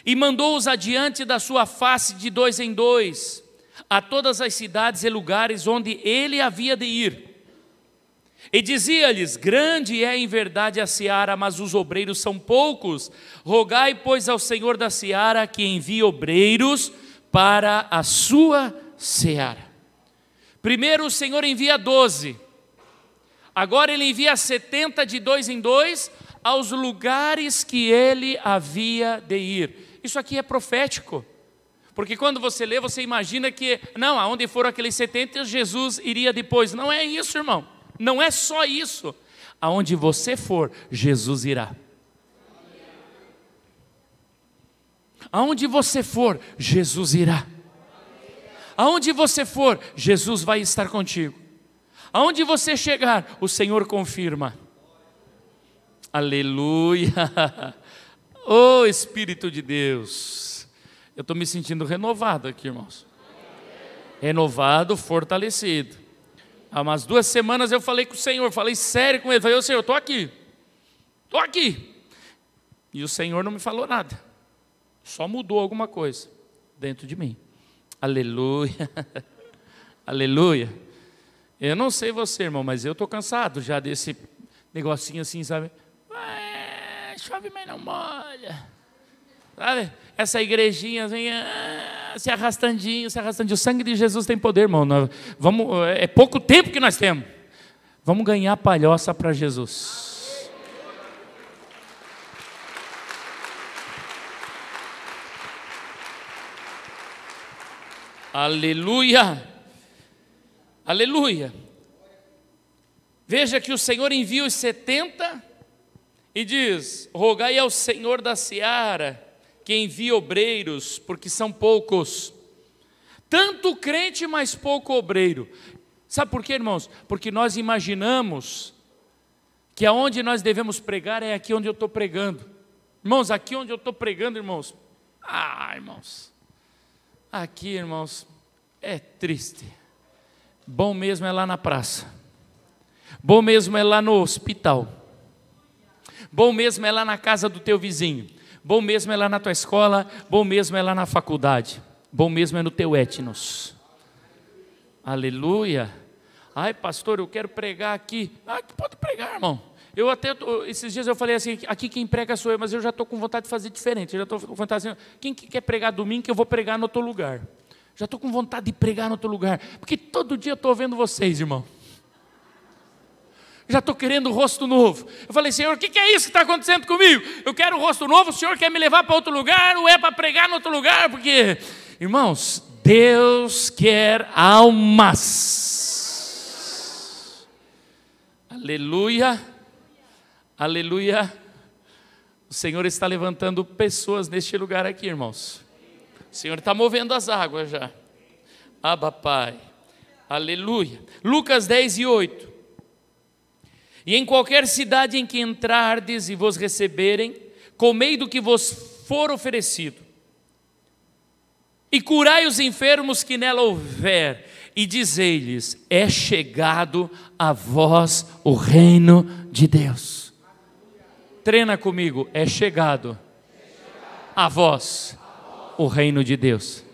e mandou-os adiante da sua face de dois em dois, a todas as cidades e lugares onde ele havia de ir. E dizia-lhes: Grande é em verdade a seara, mas os obreiros são poucos. Rogai, pois, ao Senhor da seara que envie obreiros para a sua seara. Primeiro o Senhor envia doze, agora ele envia setenta de dois em dois aos lugares que ele havia de ir. Isso aqui é profético. Porque quando você lê, você imagina que, não, aonde foram aqueles 70, Jesus iria depois. Não é isso, irmão. Não é só isso. Aonde você for, Jesus irá. Aonde você for, Jesus irá. Aonde você for, Jesus vai estar contigo. Aonde você chegar, o Senhor confirma. Aleluia. (laughs) Ô oh, Espírito de Deus, eu estou me sentindo renovado aqui, irmãos. Renovado, fortalecido. Há umas duas semanas eu falei com o Senhor, falei sério com ele. Falei, ô Senhor, eu estou aqui, estou aqui. E o Senhor não me falou nada, só mudou alguma coisa dentro de mim. Aleluia, (laughs) aleluia. Eu não sei você, irmão, mas eu estou cansado já desse negocinho assim, sabe? Vai chove, mas não molha. Sabe? Essa igrejinha vem ah, se arrastandinho, se arrastandinho. O sangue de Jesus tem poder, irmão. Nós, vamos, é pouco tempo que nós temos. Vamos ganhar palhoça para Jesus. Aleluia! Aleluia! Veja que o Senhor envia os 70 e diz: Rogai ao Senhor da seara que envie obreiros, porque são poucos. Tanto crente, mas pouco obreiro. Sabe por quê, irmãos? Porque nós imaginamos que aonde nós devemos pregar é aqui onde eu estou pregando. Irmãos, aqui onde eu estou pregando, irmãos. Ah, irmãos. Aqui, irmãos, é triste. Bom mesmo é lá na praça. Bom mesmo é lá no hospital. Bom mesmo é lá na casa do teu vizinho. Bom mesmo é lá na tua escola. Bom mesmo é lá na faculdade. Bom mesmo é no teu etnos. Aleluia. Ai, pastor, eu quero pregar aqui. Ah, pode pregar, irmão. Eu até, esses dias eu falei assim, aqui quem prega sou eu, mas eu já estou com vontade de fazer diferente. Eu já estou com vontade assim, quem que quer pregar domingo, que eu vou pregar no outro lugar. Já estou com vontade de pregar no outro lugar. Porque todo dia eu estou vendo vocês, irmão já estou querendo o rosto novo. Eu falei, Senhor, o que, que, é isso que está acontecendo comigo? Eu quero o rosto novo, o Senhor quer me levar para outro lugar, ou é para pregar em outro lugar, porque, irmãos, Deus quer almas. Aleluia, aleluia. O Senhor está levantando pessoas neste lugar aqui, irmãos. O Senhor está movendo as águas já. Abba, Pai. Aleluia. Lucas 10 e 8. E em qualquer cidade em que entrardes e vos receberem, comei do que vos for oferecido. E curai os enfermos que nela houver, e dizei-lhes: É chegado a vós o reino de Deus. Treina comigo, é chegado a vós o reino de Deus.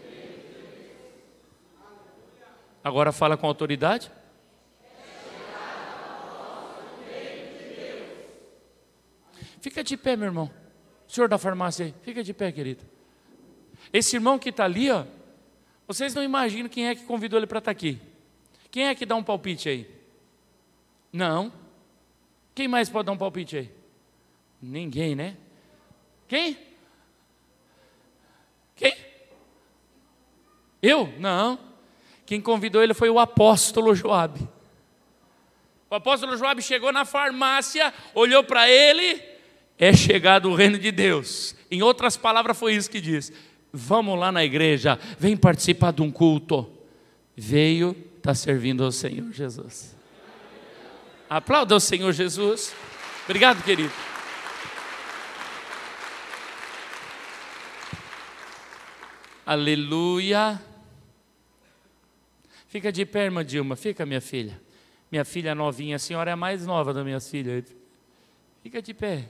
Agora fala com autoridade. Fica de pé, meu irmão. O senhor da farmácia aí, fica de pé, querido. Esse irmão que está ali, ó, vocês não imaginam quem é que convidou ele para estar tá aqui. Quem é que dá um palpite aí? Não. Quem mais pode dar um palpite aí? Ninguém, né? Quem? Quem? Eu? Não. Quem convidou ele foi o apóstolo Joabe. O apóstolo Joabe chegou na farmácia, olhou para ele, é chegado o reino de Deus. Em outras palavras, foi isso que diz: vamos lá na igreja, vem participar de um culto. Veio, está servindo ao Senhor Jesus. Aplauda o Senhor Jesus. Obrigado, querido. Aleluia. Fica de pé, irmã Dilma. Fica, minha filha. Minha filha novinha, a senhora é a mais nova das minhas filhas. Fica de pé.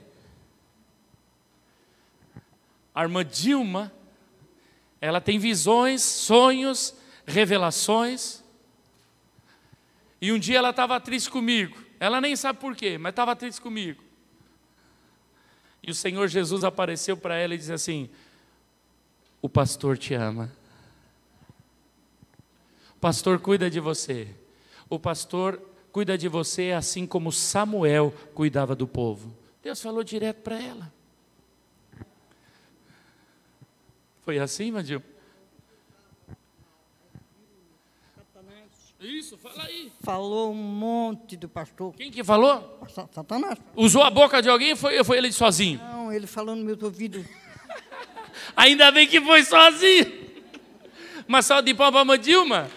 A irmã Dilma, ela tem visões, sonhos, revelações. E um dia ela estava triste comigo. Ela nem sabe por quê, mas estava triste comigo. E o Senhor Jesus apareceu para ela e disse assim: O pastor te ama. O pastor cuida de você. O pastor cuida de você assim como Samuel cuidava do povo. Deus falou direto para ela. Foi assim, Vandil? Isso, fala aí. Falou um monte do pastor. Quem que falou? Satanás. Usou a boca de alguém ou foi, ele sozinho? Não, ele falou nos meus ouvidos. (laughs) Ainda bem que foi sozinho. Uma salva de palmas para a Dilma.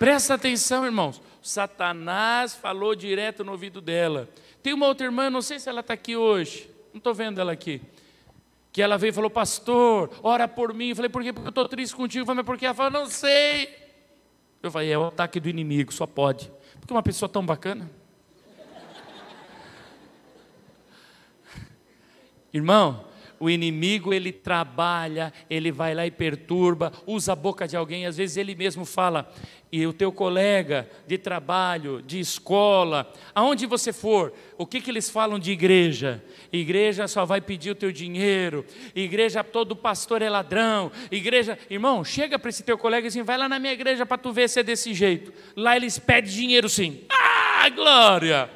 Presta atenção, irmãos. Satanás falou direto no ouvido dela. Tem uma outra irmã, não sei se ela está aqui hoje, não estou vendo ela aqui. Que ela veio e falou, pastor, ora por mim. Eu falei, por quê? Porque eu estou triste contigo. Falei, mas por quê? Ela falou, não sei. Eu falei, é o ataque do inimigo, só pode. Porque uma pessoa tão bacana. Irmão, o inimigo ele trabalha, ele vai lá e perturba, usa a boca de alguém, às vezes ele mesmo fala, e o teu colega de trabalho, de escola, aonde você for, o que, que eles falam de igreja? Igreja só vai pedir o teu dinheiro, igreja todo pastor é ladrão, igreja. Irmão, chega para esse teu colega e assim, vai lá na minha igreja para tu ver se é desse jeito. Lá eles pedem dinheiro sim. Ah, glória!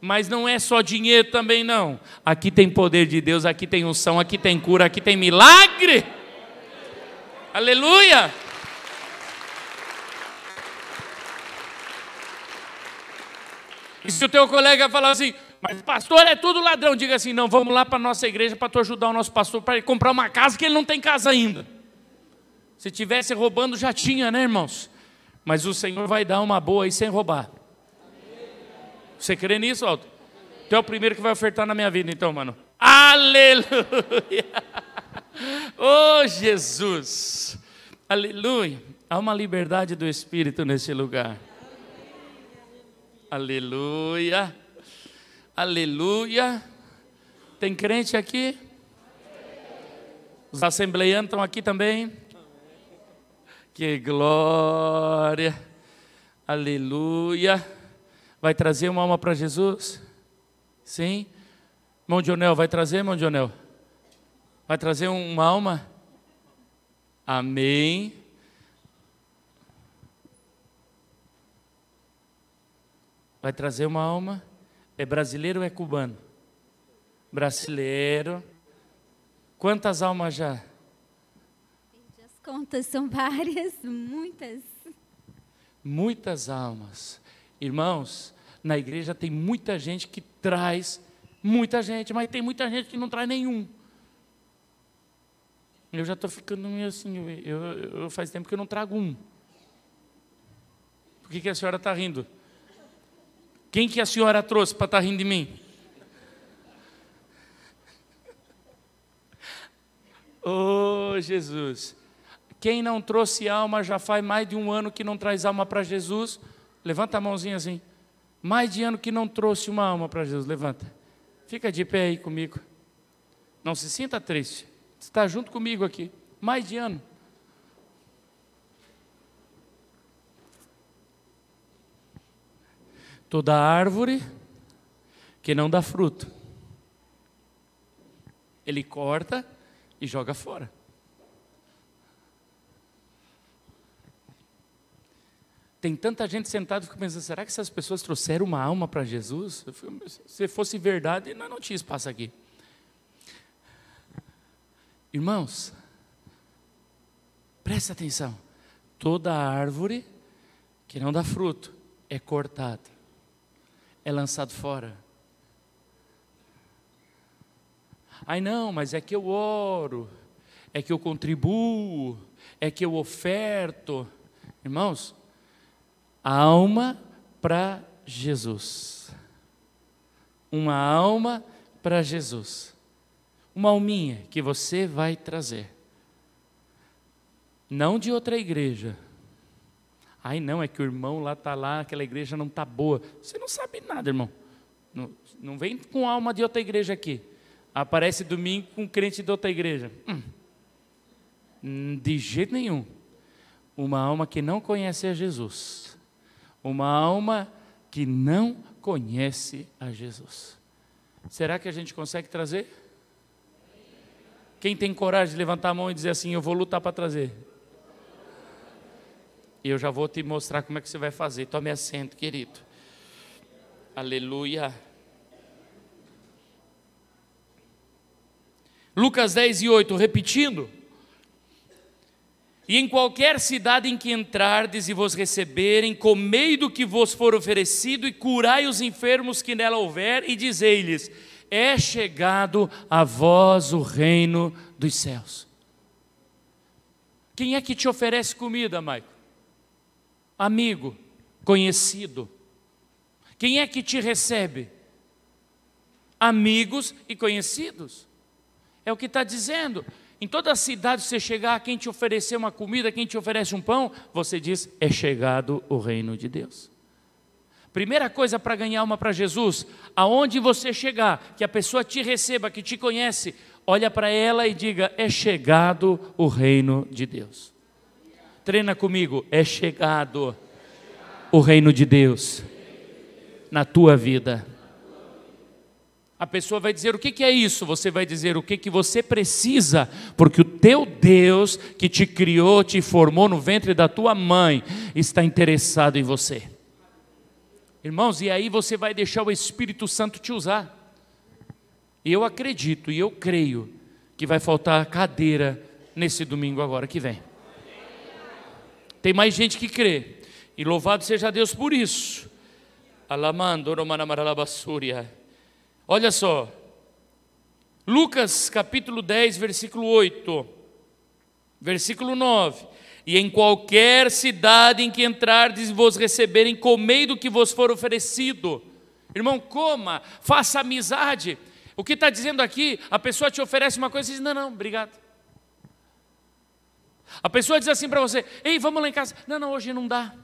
Mas não é só dinheiro também, não. Aqui tem poder de Deus, aqui tem unção, aqui tem cura, aqui tem milagre. Aleluia! E se o teu colega falar assim, mas pastor é tudo ladrão, diga assim: não, vamos lá para a nossa igreja para tu ajudar o nosso pastor para ele comprar uma casa que ele não tem casa ainda. Se tivesse roubando, já tinha, né, irmãos? Mas o Senhor vai dar uma boa aí sem roubar. Você crê nisso, Alto? Tu é o primeiro que vai ofertar na minha vida, então, mano. Aleluia! Oh, (laughs) Jesus! Aleluia! Há uma liberdade do Espírito nesse lugar. Aleluia! Aleluia! Tem crente aqui? Os assembleianos estão aqui também? Que glória! Aleluia! Vai trazer uma alma para Jesus? Sim. Mão de Onel, vai trazer, mão de Onel? Vai trazer uma alma? Amém. Vai trazer uma alma? É brasileiro ou é cubano? Brasileiro. Quantas almas já? Perdi as contas, são várias, muitas. Muitas almas. Irmãos, na igreja tem muita gente que traz muita gente, mas tem muita gente que não traz nenhum. Eu já estou ficando meio assim, eu, eu, faz tempo que eu não trago um. Por que, que a senhora está rindo? Quem que a senhora trouxe para estar tá rindo de mim? Oh, Jesus. Quem não trouxe alma já faz mais de um ano que não traz alma para Jesus Levanta a mãozinha assim. Mais de ano que não trouxe uma alma para Jesus. Levanta. Fica de pé aí comigo. Não se sinta triste. Está junto comigo aqui. Mais de ano. Toda árvore que não dá fruto, ele corta e joga fora. Tem tanta gente sentada, eu fico pensando, será que essas pessoas trouxeram uma alma para Jesus? se fosse verdade, nós não tinha espaço aqui. Irmãos, presta atenção. Toda árvore que não dá fruto é cortada, é lançado fora. Ai não, mas é que eu oro, é que eu contribuo, é que eu oferto. Irmãos, a alma para Jesus. Uma alma para Jesus. Uma alminha que você vai trazer. Não de outra igreja. Ai não, é que o irmão lá está lá, aquela igreja não está boa. Você não sabe nada, irmão. Não, não vem com alma de outra igreja aqui. Aparece domingo com crente de outra igreja. Hum. hum, de jeito nenhum. Uma alma que não conhece a Jesus uma alma que não conhece a Jesus. Será que a gente consegue trazer? Quem tem coragem de levantar a mão e dizer assim: Eu vou lutar para trazer? Eu já vou te mostrar como é que você vai fazer. Tome assento, querido. Aleluia. Lucas 10 e 8, repetindo. E em qualquer cidade em que entrardes e vos receberem, comei do que vos for oferecido e curai os enfermos que nela houver, e dizei-lhes: É chegado a vós o reino dos céus. Quem é que te oferece comida, Maico? Amigo, conhecido. Quem é que te recebe? Amigos e conhecidos. É o que está dizendo. Em toda cidade você chegar, quem te oferecer uma comida, quem te oferece um pão, você diz: é chegado o reino de Deus. Primeira coisa para ganhar alma para Jesus, aonde você chegar, que a pessoa te receba, que te conhece, olha para ela e diga: é chegado o reino de Deus. Treina comigo, é chegado o reino de Deus na tua vida. A pessoa vai dizer o que, que é isso? Você vai dizer o que, que você precisa, porque o teu Deus que te criou, te formou no ventre da tua mãe, está interessado em você. Irmãos, e aí você vai deixar o Espírito Santo te usar. Eu acredito e eu creio que vai faltar cadeira nesse domingo agora que vem. Tem mais gente que crê. E louvado seja Deus por isso. Alamando, Romanamarabassúria. Olha só. Lucas capítulo 10, versículo 8. Versículo 9. E em qualquer cidade em que entrardes vos receberem, comei do que vos for oferecido. Irmão, coma, faça amizade. O que está dizendo aqui, a pessoa te oferece uma coisa e diz: não, não, obrigado. A pessoa diz assim para você: ei, vamos lá em casa. Não, não, hoje não dá.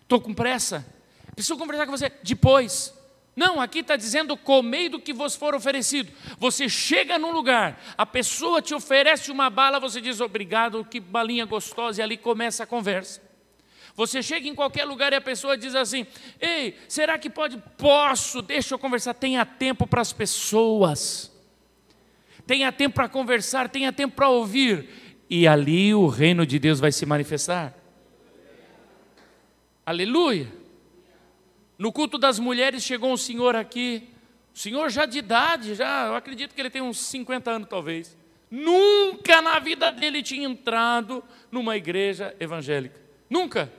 Estou com pressa. Preciso conversar com você depois. Não, aqui está dizendo: comei do que vos for oferecido. Você chega num lugar, a pessoa te oferece uma bala, você diz obrigado, que balinha gostosa, e ali começa a conversa. Você chega em qualquer lugar e a pessoa diz assim: Ei, será que pode? Posso, deixa eu conversar. Tenha tempo para as pessoas, tenha tempo para conversar, tenha tempo para ouvir, e ali o reino de Deus vai se manifestar. Aleluia. No culto das mulheres chegou um senhor aqui, o senhor já de idade, já, eu acredito que ele tem uns 50 anos talvez. Nunca na vida dele tinha entrado numa igreja evangélica. Nunca.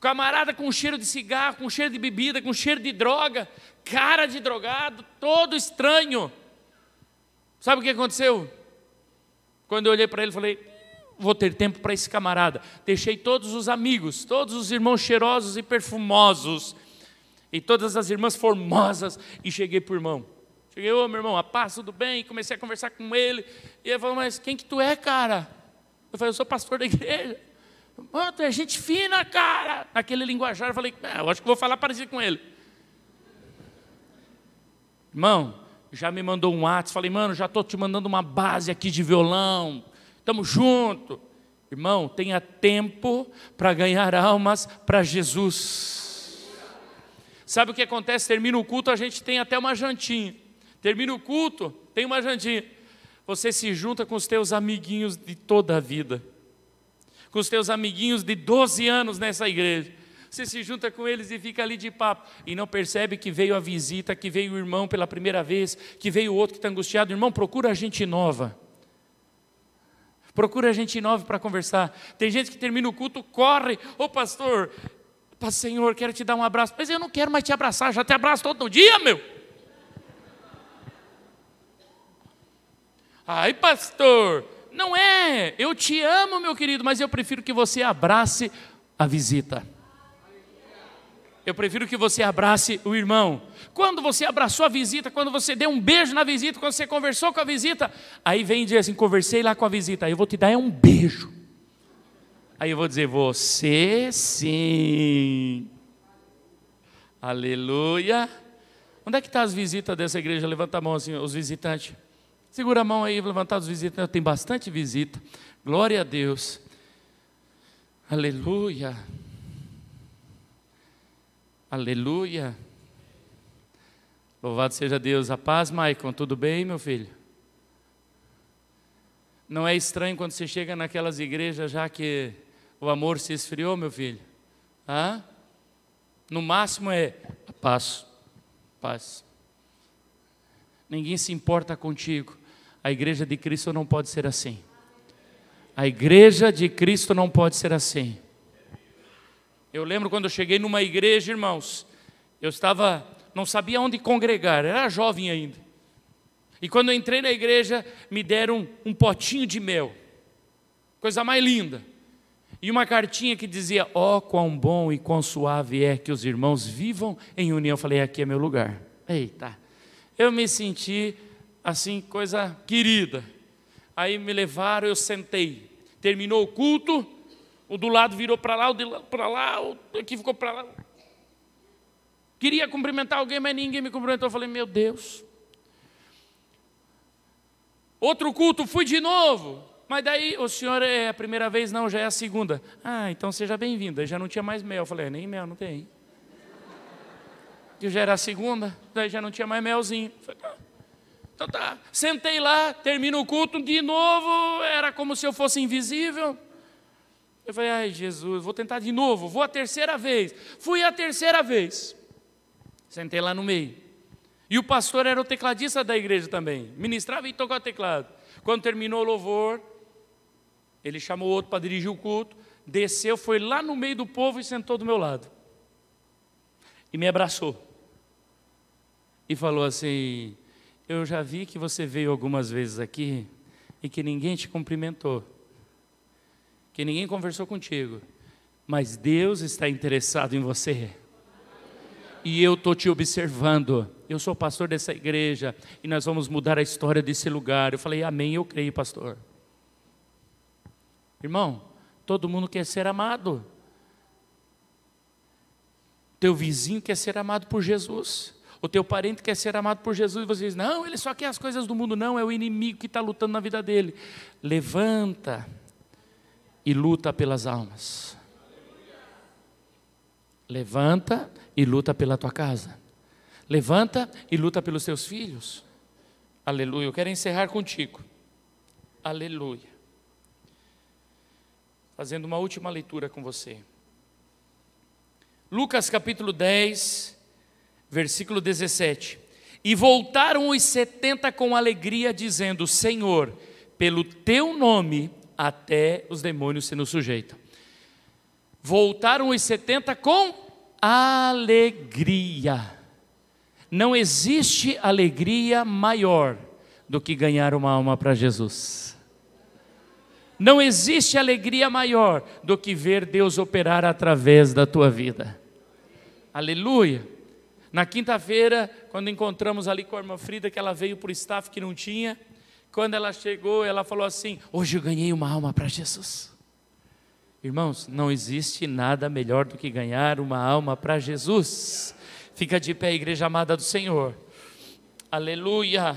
camarada com cheiro de cigarro, com cheiro de bebida, com cheiro de droga, cara de drogado, todo estranho. Sabe o que aconteceu? Quando eu olhei para ele, falei: vou ter tempo para esse camarada. Deixei todos os amigos, todos os irmãos cheirosos e perfumosos, e todas as irmãs formosas, e cheguei para o irmão. Cheguei, ô meu irmão, a paz, tudo bem? E comecei a conversar com ele. E ele falou, mas quem que tu é, cara? Eu falei, eu sou pastor da igreja. Mano, tu é gente fina, cara. Naquele linguajar, eu falei, é, eu acho que vou falar parecido com ele. Irmão, já me mandou um ato. Falei, mano, já estou te mandando uma base aqui de violão estamos juntos. Irmão, tenha tempo para ganhar almas para Jesus. Sabe o que acontece? Termina o culto, a gente tem até uma jantinha. Termina o culto, tem uma jantinha. Você se junta com os teus amiguinhos de toda a vida. Com os teus amiguinhos de 12 anos nessa igreja. Você se junta com eles e fica ali de papo. E não percebe que veio a visita, que veio o irmão pela primeira vez, que veio o outro que está angustiado. Irmão, procura a gente nova. Procura a gente nova para conversar. Tem gente que termina o culto, corre. Ô oh, pastor, Senhor, quero te dar um abraço. Mas eu não quero mais te abraçar, já te abraço todo dia, meu. Ai, pastor, não é. Eu te amo, meu querido, mas eu prefiro que você abrace a visita. Eu prefiro que você abrace o irmão. Quando você abraçou a visita, quando você deu um beijo na visita, quando você conversou com a visita, aí vem dizer assim: conversei lá com a visita, aí eu vou te dar é um beijo. Aí eu vou dizer: você sim. Aleluia. Onde é que estão tá as visitas dessa igreja? Levanta a mão assim, os visitantes. Segura a mão aí, levantar os visitantes. Tem bastante visita. Glória a Deus. Aleluia. Aleluia. Louvado seja Deus. A paz, Maicon, tudo bem, meu filho? Não é estranho quando você chega naquelas igrejas já que o amor se esfriou, meu filho? Hã? No máximo é a paz, paz. Ninguém se importa contigo. A igreja de Cristo não pode ser assim. A igreja de Cristo não pode ser assim. Eu lembro quando eu cheguei numa igreja, irmãos, eu estava não sabia onde congregar, era jovem ainda. E quando entrei na igreja, me deram um potinho de mel, coisa mais linda, e uma cartinha que dizia: Ó, oh, quão bom e quão suave é que os irmãos vivam em união. Eu falei: Aqui é meu lugar. Eita, eu me senti assim, coisa querida. Aí me levaram, eu sentei. Terminou o culto, o do lado virou para lá, o de lá para lá, o aqui ficou para lá. Queria cumprimentar alguém, mas ninguém me cumprimentou. Eu falei, meu Deus. Outro culto, fui de novo. Mas daí, o senhor é a primeira vez? Não, já é a segunda. Ah, então seja bem-vinda. Já não tinha mais mel. Eu falei, é, nem mel, não tem. Eu já era a segunda, daí já não tinha mais melzinho. Eu falei, ah, então tá. Sentei lá, termino o culto, de novo, era como se eu fosse invisível. Eu falei, ai Jesus, vou tentar de novo, vou a terceira vez. Fui a terceira vez. Sentei lá no meio. E o pastor era o tecladista da igreja também. Ministrava e tocava teclado. Quando terminou o louvor, ele chamou outro para dirigir o culto, desceu, foi lá no meio do povo e sentou do meu lado. E me abraçou. E falou assim: Eu já vi que você veio algumas vezes aqui e que ninguém te cumprimentou, que ninguém conversou contigo, mas Deus está interessado em você e eu estou te observando. Eu sou pastor dessa igreja e nós vamos mudar a história desse lugar. Eu falei, Amém, eu creio, pastor. Irmão, todo mundo quer ser amado. Teu vizinho quer ser amado por Jesus. O teu parente quer ser amado por Jesus e você diz, não, ele só quer as coisas do mundo, não, é o inimigo que está lutando na vida dele. Levanta e luta pelas almas. Levanta e luta pela tua casa. Levanta e luta pelos teus filhos. Aleluia. Eu quero encerrar contigo. Aleluia. Fazendo uma última leitura com você. Lucas capítulo 10, versículo 17. E voltaram os setenta com alegria, dizendo: Senhor, pelo teu nome até os demônios se nos sujeitam. Voltaram os setenta com alegria. Não existe alegria maior do que ganhar uma alma para Jesus. Não existe alegria maior do que ver Deus operar através da tua vida. Aleluia. Na quinta-feira, quando encontramos ali com a irmã Frida, que ela veio para o staff que não tinha, quando ela chegou, ela falou assim: Hoje eu ganhei uma alma para Jesus. Irmãos, não existe nada melhor do que ganhar uma alma para Jesus. Fica de pé, igreja amada do Senhor. Aleluia.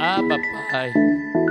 Ah, Pai.